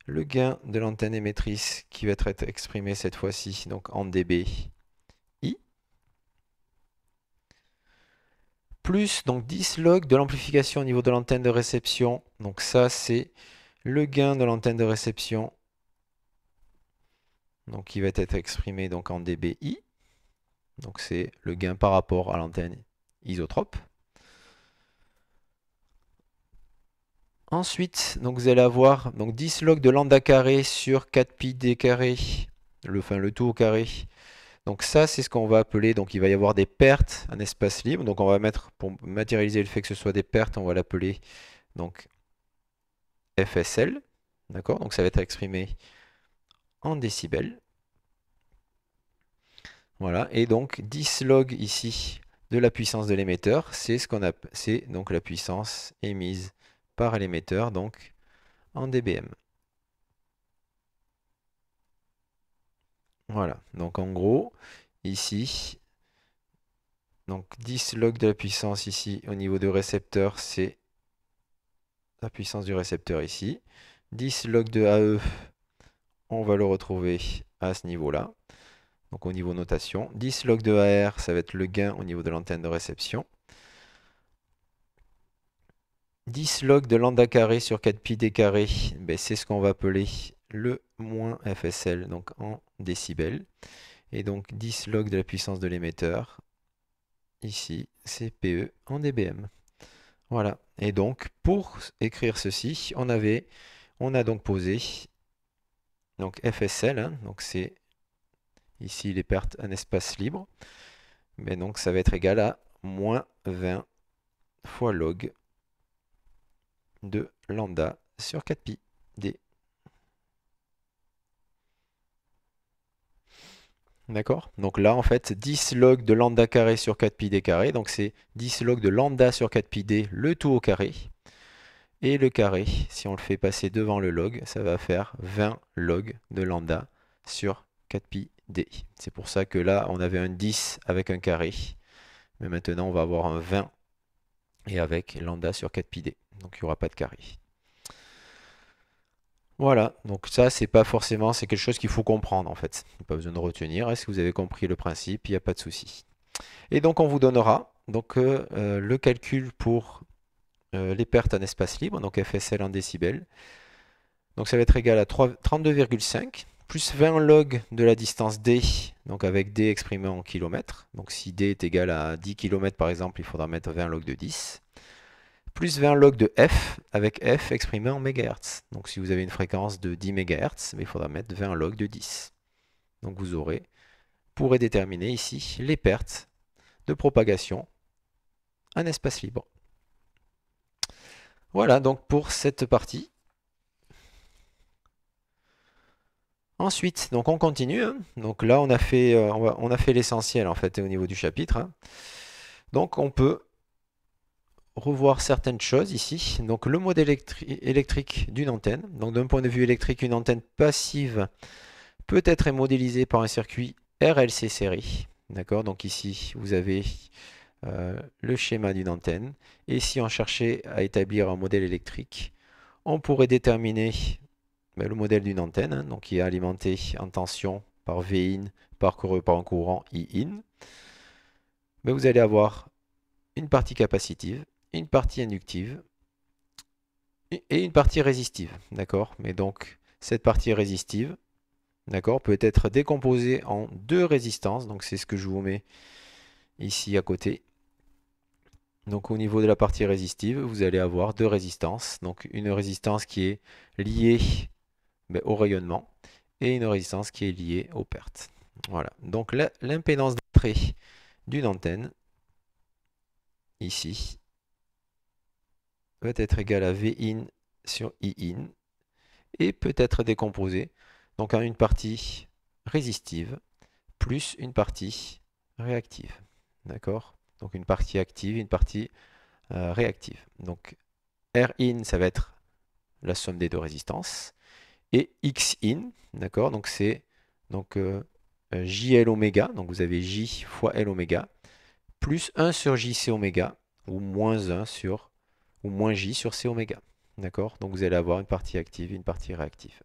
le gain de l'antenne émettrice qui va être exprimé cette fois-ci en dBi plus donc 10 log de l'amplification au niveau de l'antenne de réception. Donc ça c'est le gain de l'antenne de réception donc qui va être exprimé donc en dBi. Donc c'est le gain par rapport à l'antenne isotrope. Ensuite, donc vous allez avoir donc 10 log de lambda carré sur 4 pi d carré, le, enfin, le tout au carré. Donc ça, c'est ce qu'on va appeler, donc il va y avoir des pertes, en espace libre. Donc on va mettre, pour matérialiser le fait que ce soit des pertes, on va l'appeler donc FSL. D'accord Donc ça va être exprimé décibels. Voilà, et donc 10 log ici de la puissance de l'émetteur, c'est ce qu'on a, c'est donc la puissance émise par l'émetteur, donc en dBm. Voilà, donc en gros, ici, donc 10 log de la puissance ici au niveau de récepteur, c'est la puissance du récepteur ici. 10 log de AE on va le retrouver à ce niveau-là. Donc au niveau notation, 10 log de AR, ça va être le gain au niveau de l'antenne de réception. 10 log de lambda carré sur 4 pi d carré, ben, c'est ce qu'on va appeler le moins FSL, donc en décibels. Et donc 10 log de la puissance de l'émetteur, ici, c'est PE en dBm. Voilà. Et donc, pour écrire ceci, on, avait, on a donc posé donc FSL, hein, donc c'est ici les pertes en espace libre, mais donc ça va être égal à moins 20 fois log de lambda sur 4pi d. D'accord Donc là, en fait, 10 log de lambda carré sur 4pi d carré, donc c'est 10 log de lambda sur 4pi d, le tout au carré et le carré, si on le fait passer devant le log, ça va faire 20 log de lambda sur 4pi d. C'est pour ça que là, on avait un 10 avec un carré, mais maintenant on va avoir un 20 et avec lambda sur 4pi d. Donc il n'y aura pas de carré. Voilà, donc ça c'est pas forcément, c'est quelque chose qu'il faut comprendre en fait. Pas besoin de retenir, est-ce que vous avez compris le principe, il n'y a pas de souci. Et donc on vous donnera donc, euh, euh, le calcul pour euh, les pertes en espace libre, donc FSL en décibels. Donc ça va être égal à 32,5 plus 20 log de la distance D, donc avec D exprimé en kilomètres. Donc si D est égal à 10 km par exemple, il faudra mettre 20 log de 10, plus 20 log de F, avec F exprimé en mégahertz. Donc si vous avez une fréquence de 10 MHz, eh il faudra mettre 20 log de 10. Donc vous aurez, pourrez déterminer ici les pertes de propagation en espace libre. Voilà donc pour cette partie. Ensuite, donc on continue. Hein. Donc là, on a fait, euh, on a fait l'essentiel en fait au niveau du chapitre. Hein. Donc on peut revoir certaines choses ici. Donc le mode électrique d'une antenne. Donc d'un point de vue électrique, une antenne passive peut être modélisée par un circuit RLC série. D'accord Donc ici, vous avez euh, le schéma d'une antenne. Et si on cherchait à établir un modèle électrique, on pourrait déterminer ben, le modèle d'une antenne, hein, donc qui est alimentée en tension par VIN, par un courant IIN in. Ben, vous allez avoir une partie capacitive, une partie inductive et une partie résistive, d'accord Mais donc, cette partie résistive, d'accord, peut être décomposée en deux résistances, donc c'est ce que je vous mets ici à côté. Donc au niveau de la partie résistive, vous allez avoir deux résistances. Donc une résistance qui est liée ben, au rayonnement et une résistance qui est liée aux pertes. Voilà. Donc l'impédance d'entrée d'une antenne, ici, va être égale à Vin sur Iin et peut être décomposée donc en une partie résistive plus une partie réactive. D'accord Donc une partie active, une partie euh, réactive. Donc R in, ça va être la somme des deux résistances. Et X in, d'accord Donc c'est donc euh, JL oméga, donc vous avez J fois L oméga, plus 1 sur JC oméga, ou moins 1 sur, ou moins J sur C oméga. D'accord Donc vous allez avoir une partie active et une partie réactive.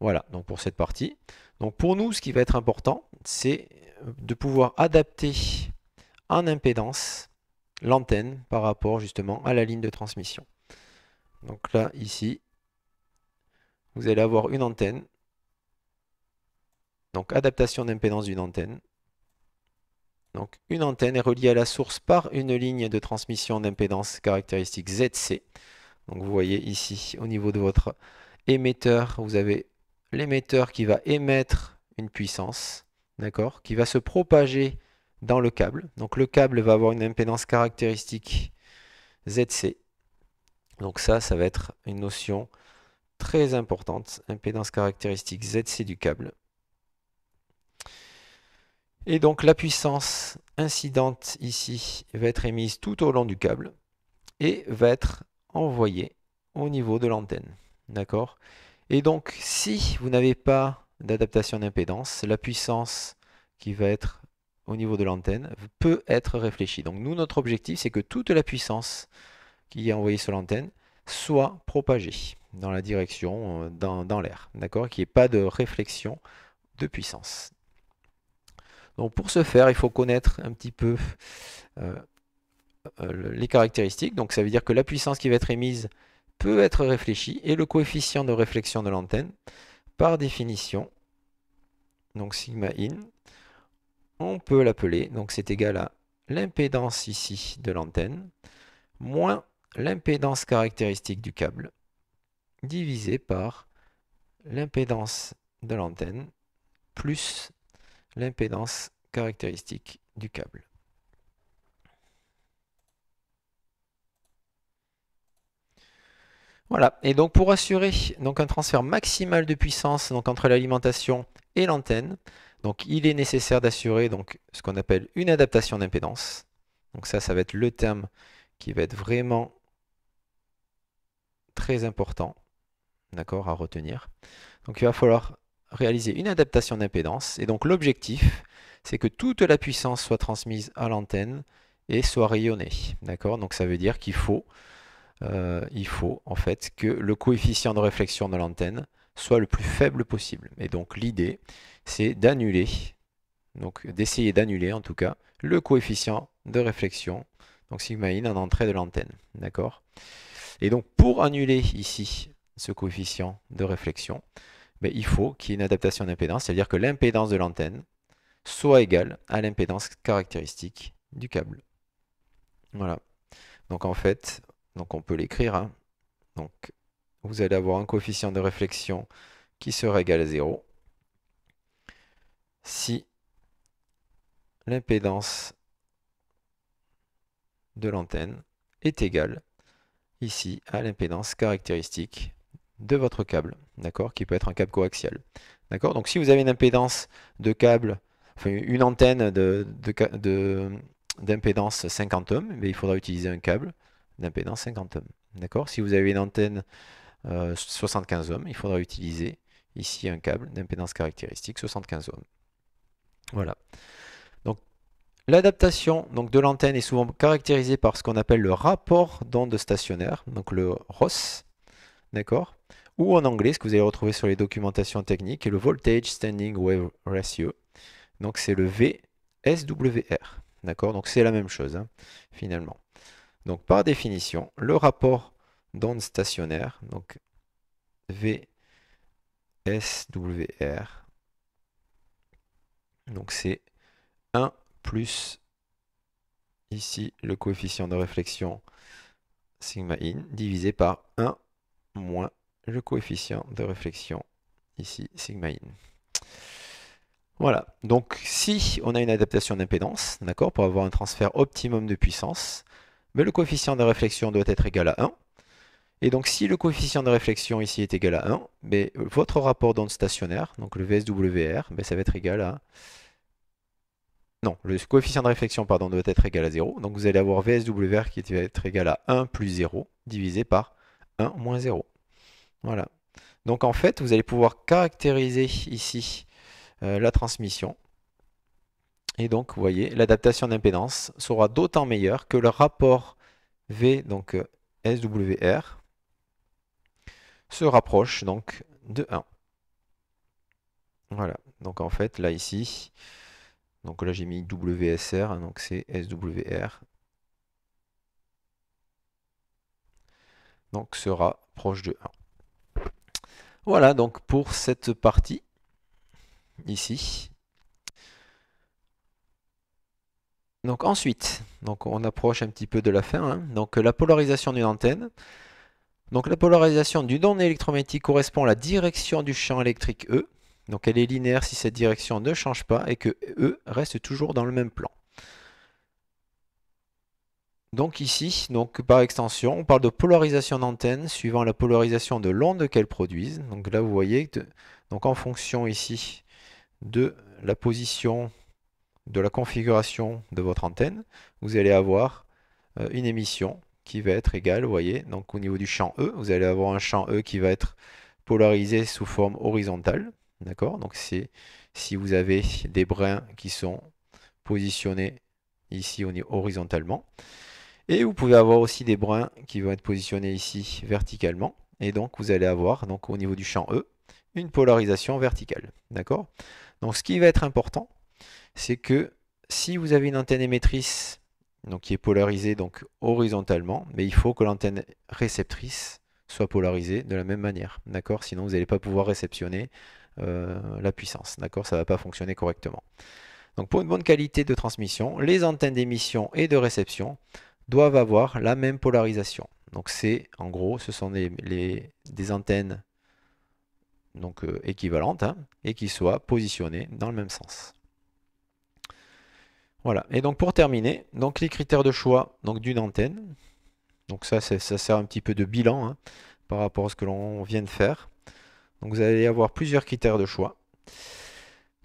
Voilà, donc pour cette partie. Donc pour nous, ce qui va être important, c'est de pouvoir adapter en impédance l'antenne par rapport justement à la ligne de transmission. Donc là, ici, vous allez avoir une antenne. Donc adaptation d'impédance d'une antenne. Donc une antenne est reliée à la source par une ligne de transmission d'impédance caractéristique ZC. Donc vous voyez ici, au niveau de votre émetteur, vous avez l'émetteur qui va émettre une puissance, d'accord, qui va se propager dans le câble. Donc le câble va avoir une impédance caractéristique ZC. Donc ça, ça va être une notion très importante, impédance caractéristique ZC du câble. Et donc la puissance incidente ici va être émise tout au long du câble et va être envoyée au niveau de l'antenne. D'accord et donc, si vous n'avez pas d'adaptation d'impédance, la puissance qui va être au niveau de l'antenne peut être réfléchie. Donc nous, notre objectif, c'est que toute la puissance qui est envoyée sur l'antenne soit propagée dans la direction, euh, dans, l'air, d'accord Qu'il n'y ait pas de réflexion de puissance. Donc pour ce faire, il faut connaître un petit peu euh, euh, les caractéristiques. Donc ça veut dire que la puissance qui va être émise peut être réfléchi et le coefficient de réflexion de l'antenne, par définition, donc sigma in, on peut l'appeler, donc c'est égal à l'impédance ici de l'antenne, moins l'impédance caractéristique du câble, divisé par l'impédance de l'antenne, plus l'impédance caractéristique du câble. Voilà, et donc pour assurer donc un transfert maximal de puissance donc entre l'alimentation et l'antenne, donc il est nécessaire d'assurer donc ce qu'on appelle une adaptation d'impédance. Donc ça, ça va être le terme qui va être vraiment très important, à retenir. Donc il va falloir réaliser une adaptation d'impédance. Et donc l'objectif, c'est que toute la puissance soit transmise à l'antenne et soit rayonnée, Donc ça veut dire qu'il faut euh, il faut en fait que le coefficient de réflexion de l'antenne soit le plus faible possible. Et donc l'idée, c'est d'annuler, donc d'essayer d'annuler en tout cas, le coefficient de réflexion, donc sigma in en entrée de l'antenne. D'accord Et donc pour annuler ici ce coefficient de réflexion, ben, il faut qu'il y ait une adaptation d'impédance, c'est-à-dire que l'impédance de l'antenne soit égale à l'impédance caractéristique du câble. Voilà. Donc en fait, donc on peut l'écrire. Hein. Donc vous allez avoir un coefficient de réflexion qui sera égal à 0 si l'impédance de l'antenne est égale ici à l'impédance caractéristique de votre câble, d'accord, qui peut être un câble coaxial. D'accord Donc si vous avez une impédance de câble, enfin une antenne d'impédance de, 50 ohms, mais eh il faudra utiliser un câble d'impédance 50 ohms. D'accord Si vous avez une antenne 75 euh, ohms, il faudra utiliser ici un câble d'impédance caractéristique 75 ohms. Voilà. Donc l'adaptation de l'antenne est souvent caractérisée par ce qu'on appelle le rapport d'onde stationnaire, donc le ROS, d'accord Ou en anglais, ce que vous allez retrouver sur les documentations techniques, est le voltage standing wave ratio. Donc c'est le VSWR, d'accord Donc c'est la même chose hein, finalement. Donc par définition, le rapport d'onde stationnaire, donc VSWR, donc c'est 1 plus ici le coefficient de réflexion sigma in divisé par 1 moins le coefficient de réflexion ici sigma in. Voilà, donc si on a une adaptation d'impédance, d'accord, pour avoir un transfert optimum de puissance, mais le coefficient de réflexion doit être égal à 1. Et donc si le coefficient de réflexion ici est égal à 1, mais ben, votre rapport d'onde stationnaire, donc le VSWR, ben, ça va être égal à... Non, le coefficient de réflexion pardon, doit être égal à 0. Donc vous allez avoir VSWR qui va être égal à 1 plus 0 divisé par 1 moins 0. Voilà. Donc en fait, vous allez pouvoir caractériser ici euh, la transmission. Et donc, vous voyez, l'adaptation d'impédance sera d'autant meilleure que le rapport V, donc euh, SWR, se rapproche donc de 1. Voilà, donc en fait, là ici, donc là j'ai mis WSR, hein, donc c'est SWR. Donc sera proche de 1. Voilà donc pour cette partie ici. Donc ensuite, donc on approche un petit peu de la fin, hein. donc euh, la polarisation d'une antenne. Donc la polarisation d'une onde électromagnétique correspond à la direction du champ électrique E. Donc elle est linéaire si cette direction ne change pas et que E reste toujours dans le même plan. Donc ici, donc par extension, on parle de polarisation d'antenne suivant la polarisation de l'onde qu'elle produisent. Donc là vous voyez, que, donc en fonction ici de la position de la configuration de votre antenne, vous allez avoir euh, une émission qui va être égale, vous voyez, donc au niveau du champ E, vous allez avoir un champ E qui va être polarisé sous forme horizontale, d'accord Donc c'est si vous avez des brins qui sont positionnés ici horizontalement, et vous pouvez avoir aussi des brins qui vont être positionnés ici verticalement, et donc vous allez avoir donc au niveau du champ E une polarisation verticale, d'accord Donc ce qui va être important, c'est que si vous avez une antenne émettrice qui est polarisée donc horizontalement, mais il faut que l'antenne réceptrice soit polarisée de la même manière, Sinon vous n'allez pas pouvoir réceptionner euh, la puissance, Ça ne va pas fonctionner correctement. Donc pour une bonne qualité de transmission, les antennes d'émission et de réception doivent avoir la même polarisation. Donc c'est en gros, ce sont des, antennes donc, euh, équivalentes hein, et qui soient positionnées dans le même sens. Voilà. Et donc pour terminer, donc les critères de choix d'une antenne. Donc ça, ça sert un petit peu de bilan hein, par rapport à ce que l'on vient de faire. Donc vous allez avoir plusieurs critères de choix.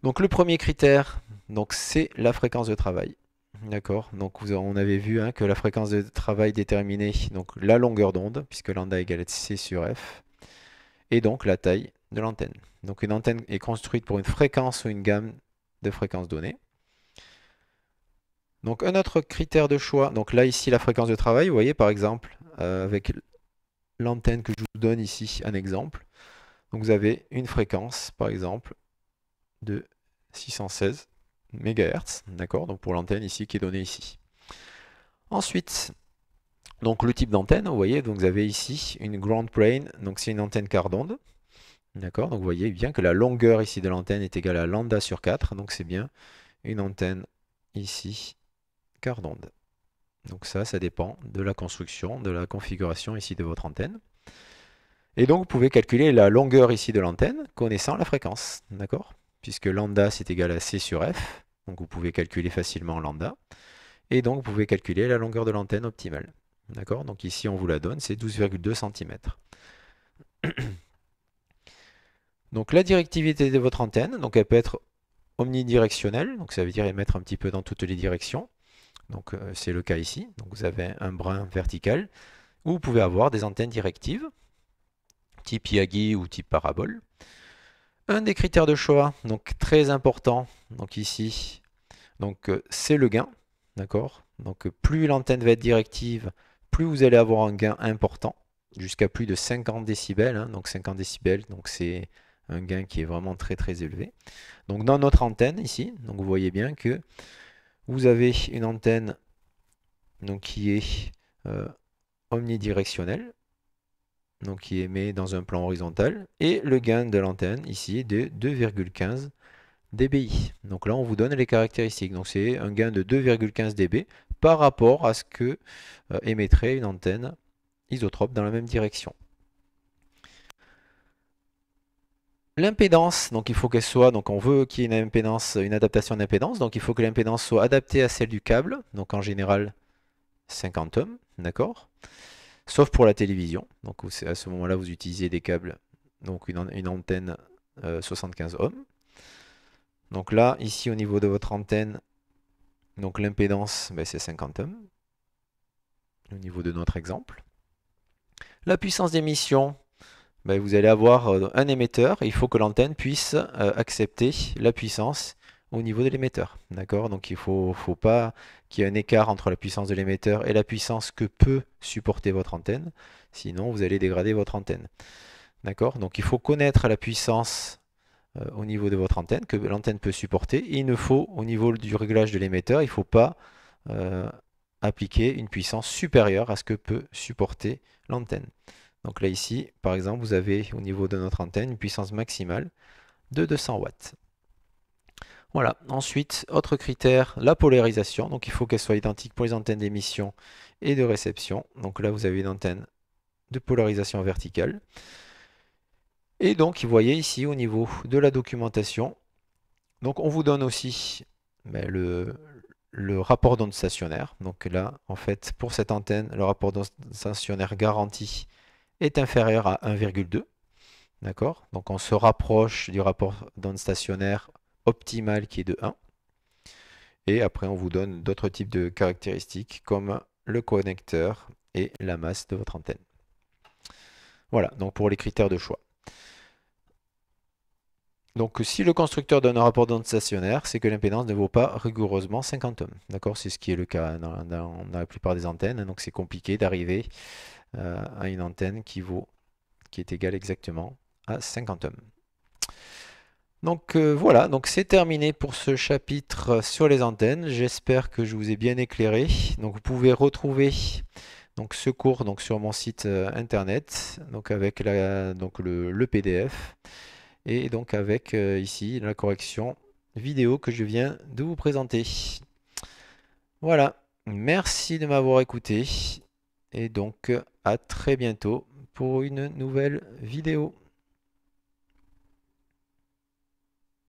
Donc le premier critère, donc c'est la fréquence de travail. D'accord. Donc vous, on avait vu hein, que la fréquence de travail déterminait donc la longueur d'onde, puisque lambda égale c sur f, et donc la taille de l'antenne. Donc une antenne est construite pour une fréquence ou une gamme de fréquences données. Donc un autre critère de choix, donc là ici la fréquence de travail, vous voyez par exemple, euh, avec l'antenne que je vous donne ici, un exemple. Donc vous avez une fréquence par exemple de 616 MHz, d'accord, donc pour l'antenne ici qui est donnée ici. Ensuite, donc le type d'antenne, vous voyez, donc vous avez ici une ground plane, donc c'est une antenne quart d'onde. D'accord, donc vous voyez bien que la longueur ici de l'antenne est égale à lambda sur 4, donc c'est bien une antenne ici d'onde. Donc ça, ça dépend de la construction, de la configuration ici de votre antenne. Et donc, vous pouvez calculer la longueur ici de l'antenne, connaissant la fréquence, d'accord Puisque lambda, c'est égal à C sur F, donc vous pouvez calculer facilement lambda. Et donc, vous pouvez calculer la longueur de l'antenne optimale, d'accord Donc ici, on vous la donne, c'est 12,2 cm. donc, la directivité de votre antenne, donc elle peut être omnidirectionnelle, donc ça veut dire émettre un petit peu dans toutes les directions. Donc euh, c'est le cas ici. Donc vous avez un brin vertical où vous pouvez avoir des antennes directives type Yagi ou type parabole. Un des critères de choix, donc très important, donc ici, donc euh, c'est le gain, d'accord Donc plus l'antenne va être directive, plus vous allez avoir un gain important, jusqu'à plus de 50 décibels, hein. donc 50 décibels, donc c'est un gain qui est vraiment très très élevé. Donc dans notre antenne ici, donc vous voyez bien que vous avez une antenne donc, qui est euh, omnidirectionnelle, donc qui émet dans un plan horizontal, et le gain de l'antenne ici est de 2,15 dBi. Donc là, on vous donne les caractéristiques. Donc c'est un gain de 2,15 dB par rapport à ce que euh, émettrait une antenne isotrope dans la même direction. L'impédance, donc il faut qu'elle soit, donc on veut qu'il y ait une impédance, une adaptation d'impédance, donc il faut que l'impédance soit adaptée à celle du câble, donc en général 50 ohms, d'accord Sauf pour la télévision, donc à ce moment-là vous utilisez des câbles, donc une, antenne 75 euh, ohms. Donc là, ici au niveau de votre antenne, donc l'impédance ben, c'est 50 ohms, au niveau de notre exemple. La puissance d'émission, ben, vous allez avoir euh, un émetteur. Il faut que l'antenne puisse euh, accepter la puissance au niveau de l'émetteur. Donc il ne faut, pas qu'il y ait un écart entre la puissance de l'émetteur et la puissance que peut supporter votre antenne. Sinon, vous allez dégrader votre antenne. D'accord Donc il faut connaître la puissance euh, au niveau de votre antenne, que l'antenne peut supporter. Et il ne faut, au niveau du réglage de l'émetteur, il ne faut pas appliquer une puissance supérieure à ce que peut supporter l'antenne. Donc là ici, par exemple, vous avez au niveau de notre antenne une puissance maximale de 200 watts. Voilà, ensuite, autre critère, la polarisation. Donc il faut qu'elle soit identique pour les antennes d'émission et de réception. Donc là, vous avez une antenne de polarisation verticale. Et donc, vous voyez ici au niveau de la documentation, donc on vous donne aussi ben, le, le, rapport d'onde stationnaire. Donc là, en fait, pour cette antenne, le rapport d'onde stationnaire garantit est inférieur à 1,2. D'accord Donc on se rapproche du rapport d'onde stationnaire optimal qui est de 1. Et après, on vous donne d'autres types de caractéristiques comme le connecteur et la masse de votre antenne. Voilà, donc pour les critères de choix. Donc si le constructeur donne un rapport d'onde stationnaire, c'est que l'impédance ne vaut pas rigoureusement 50 ohms. D'accord C'est ce qui est le cas dans, dans, la plupart des antennes, hein, donc c'est compliqué d'arriver euh, à une antenne qui vaut, qui est égale exactement à 50 ohms. Donc euh, voilà, donc c'est terminé pour ce chapitre sur les antennes. J'espère que je vous ai bien éclairé. Donc vous pouvez retrouver donc ce cours donc sur mon site euh, internet donc avec la, donc le, PDF et donc avec ici la correction vidéo que je viens de vous présenter. Voilà, merci de m'avoir écouté. Et donc à très bientôt pour une nouvelle vidéo.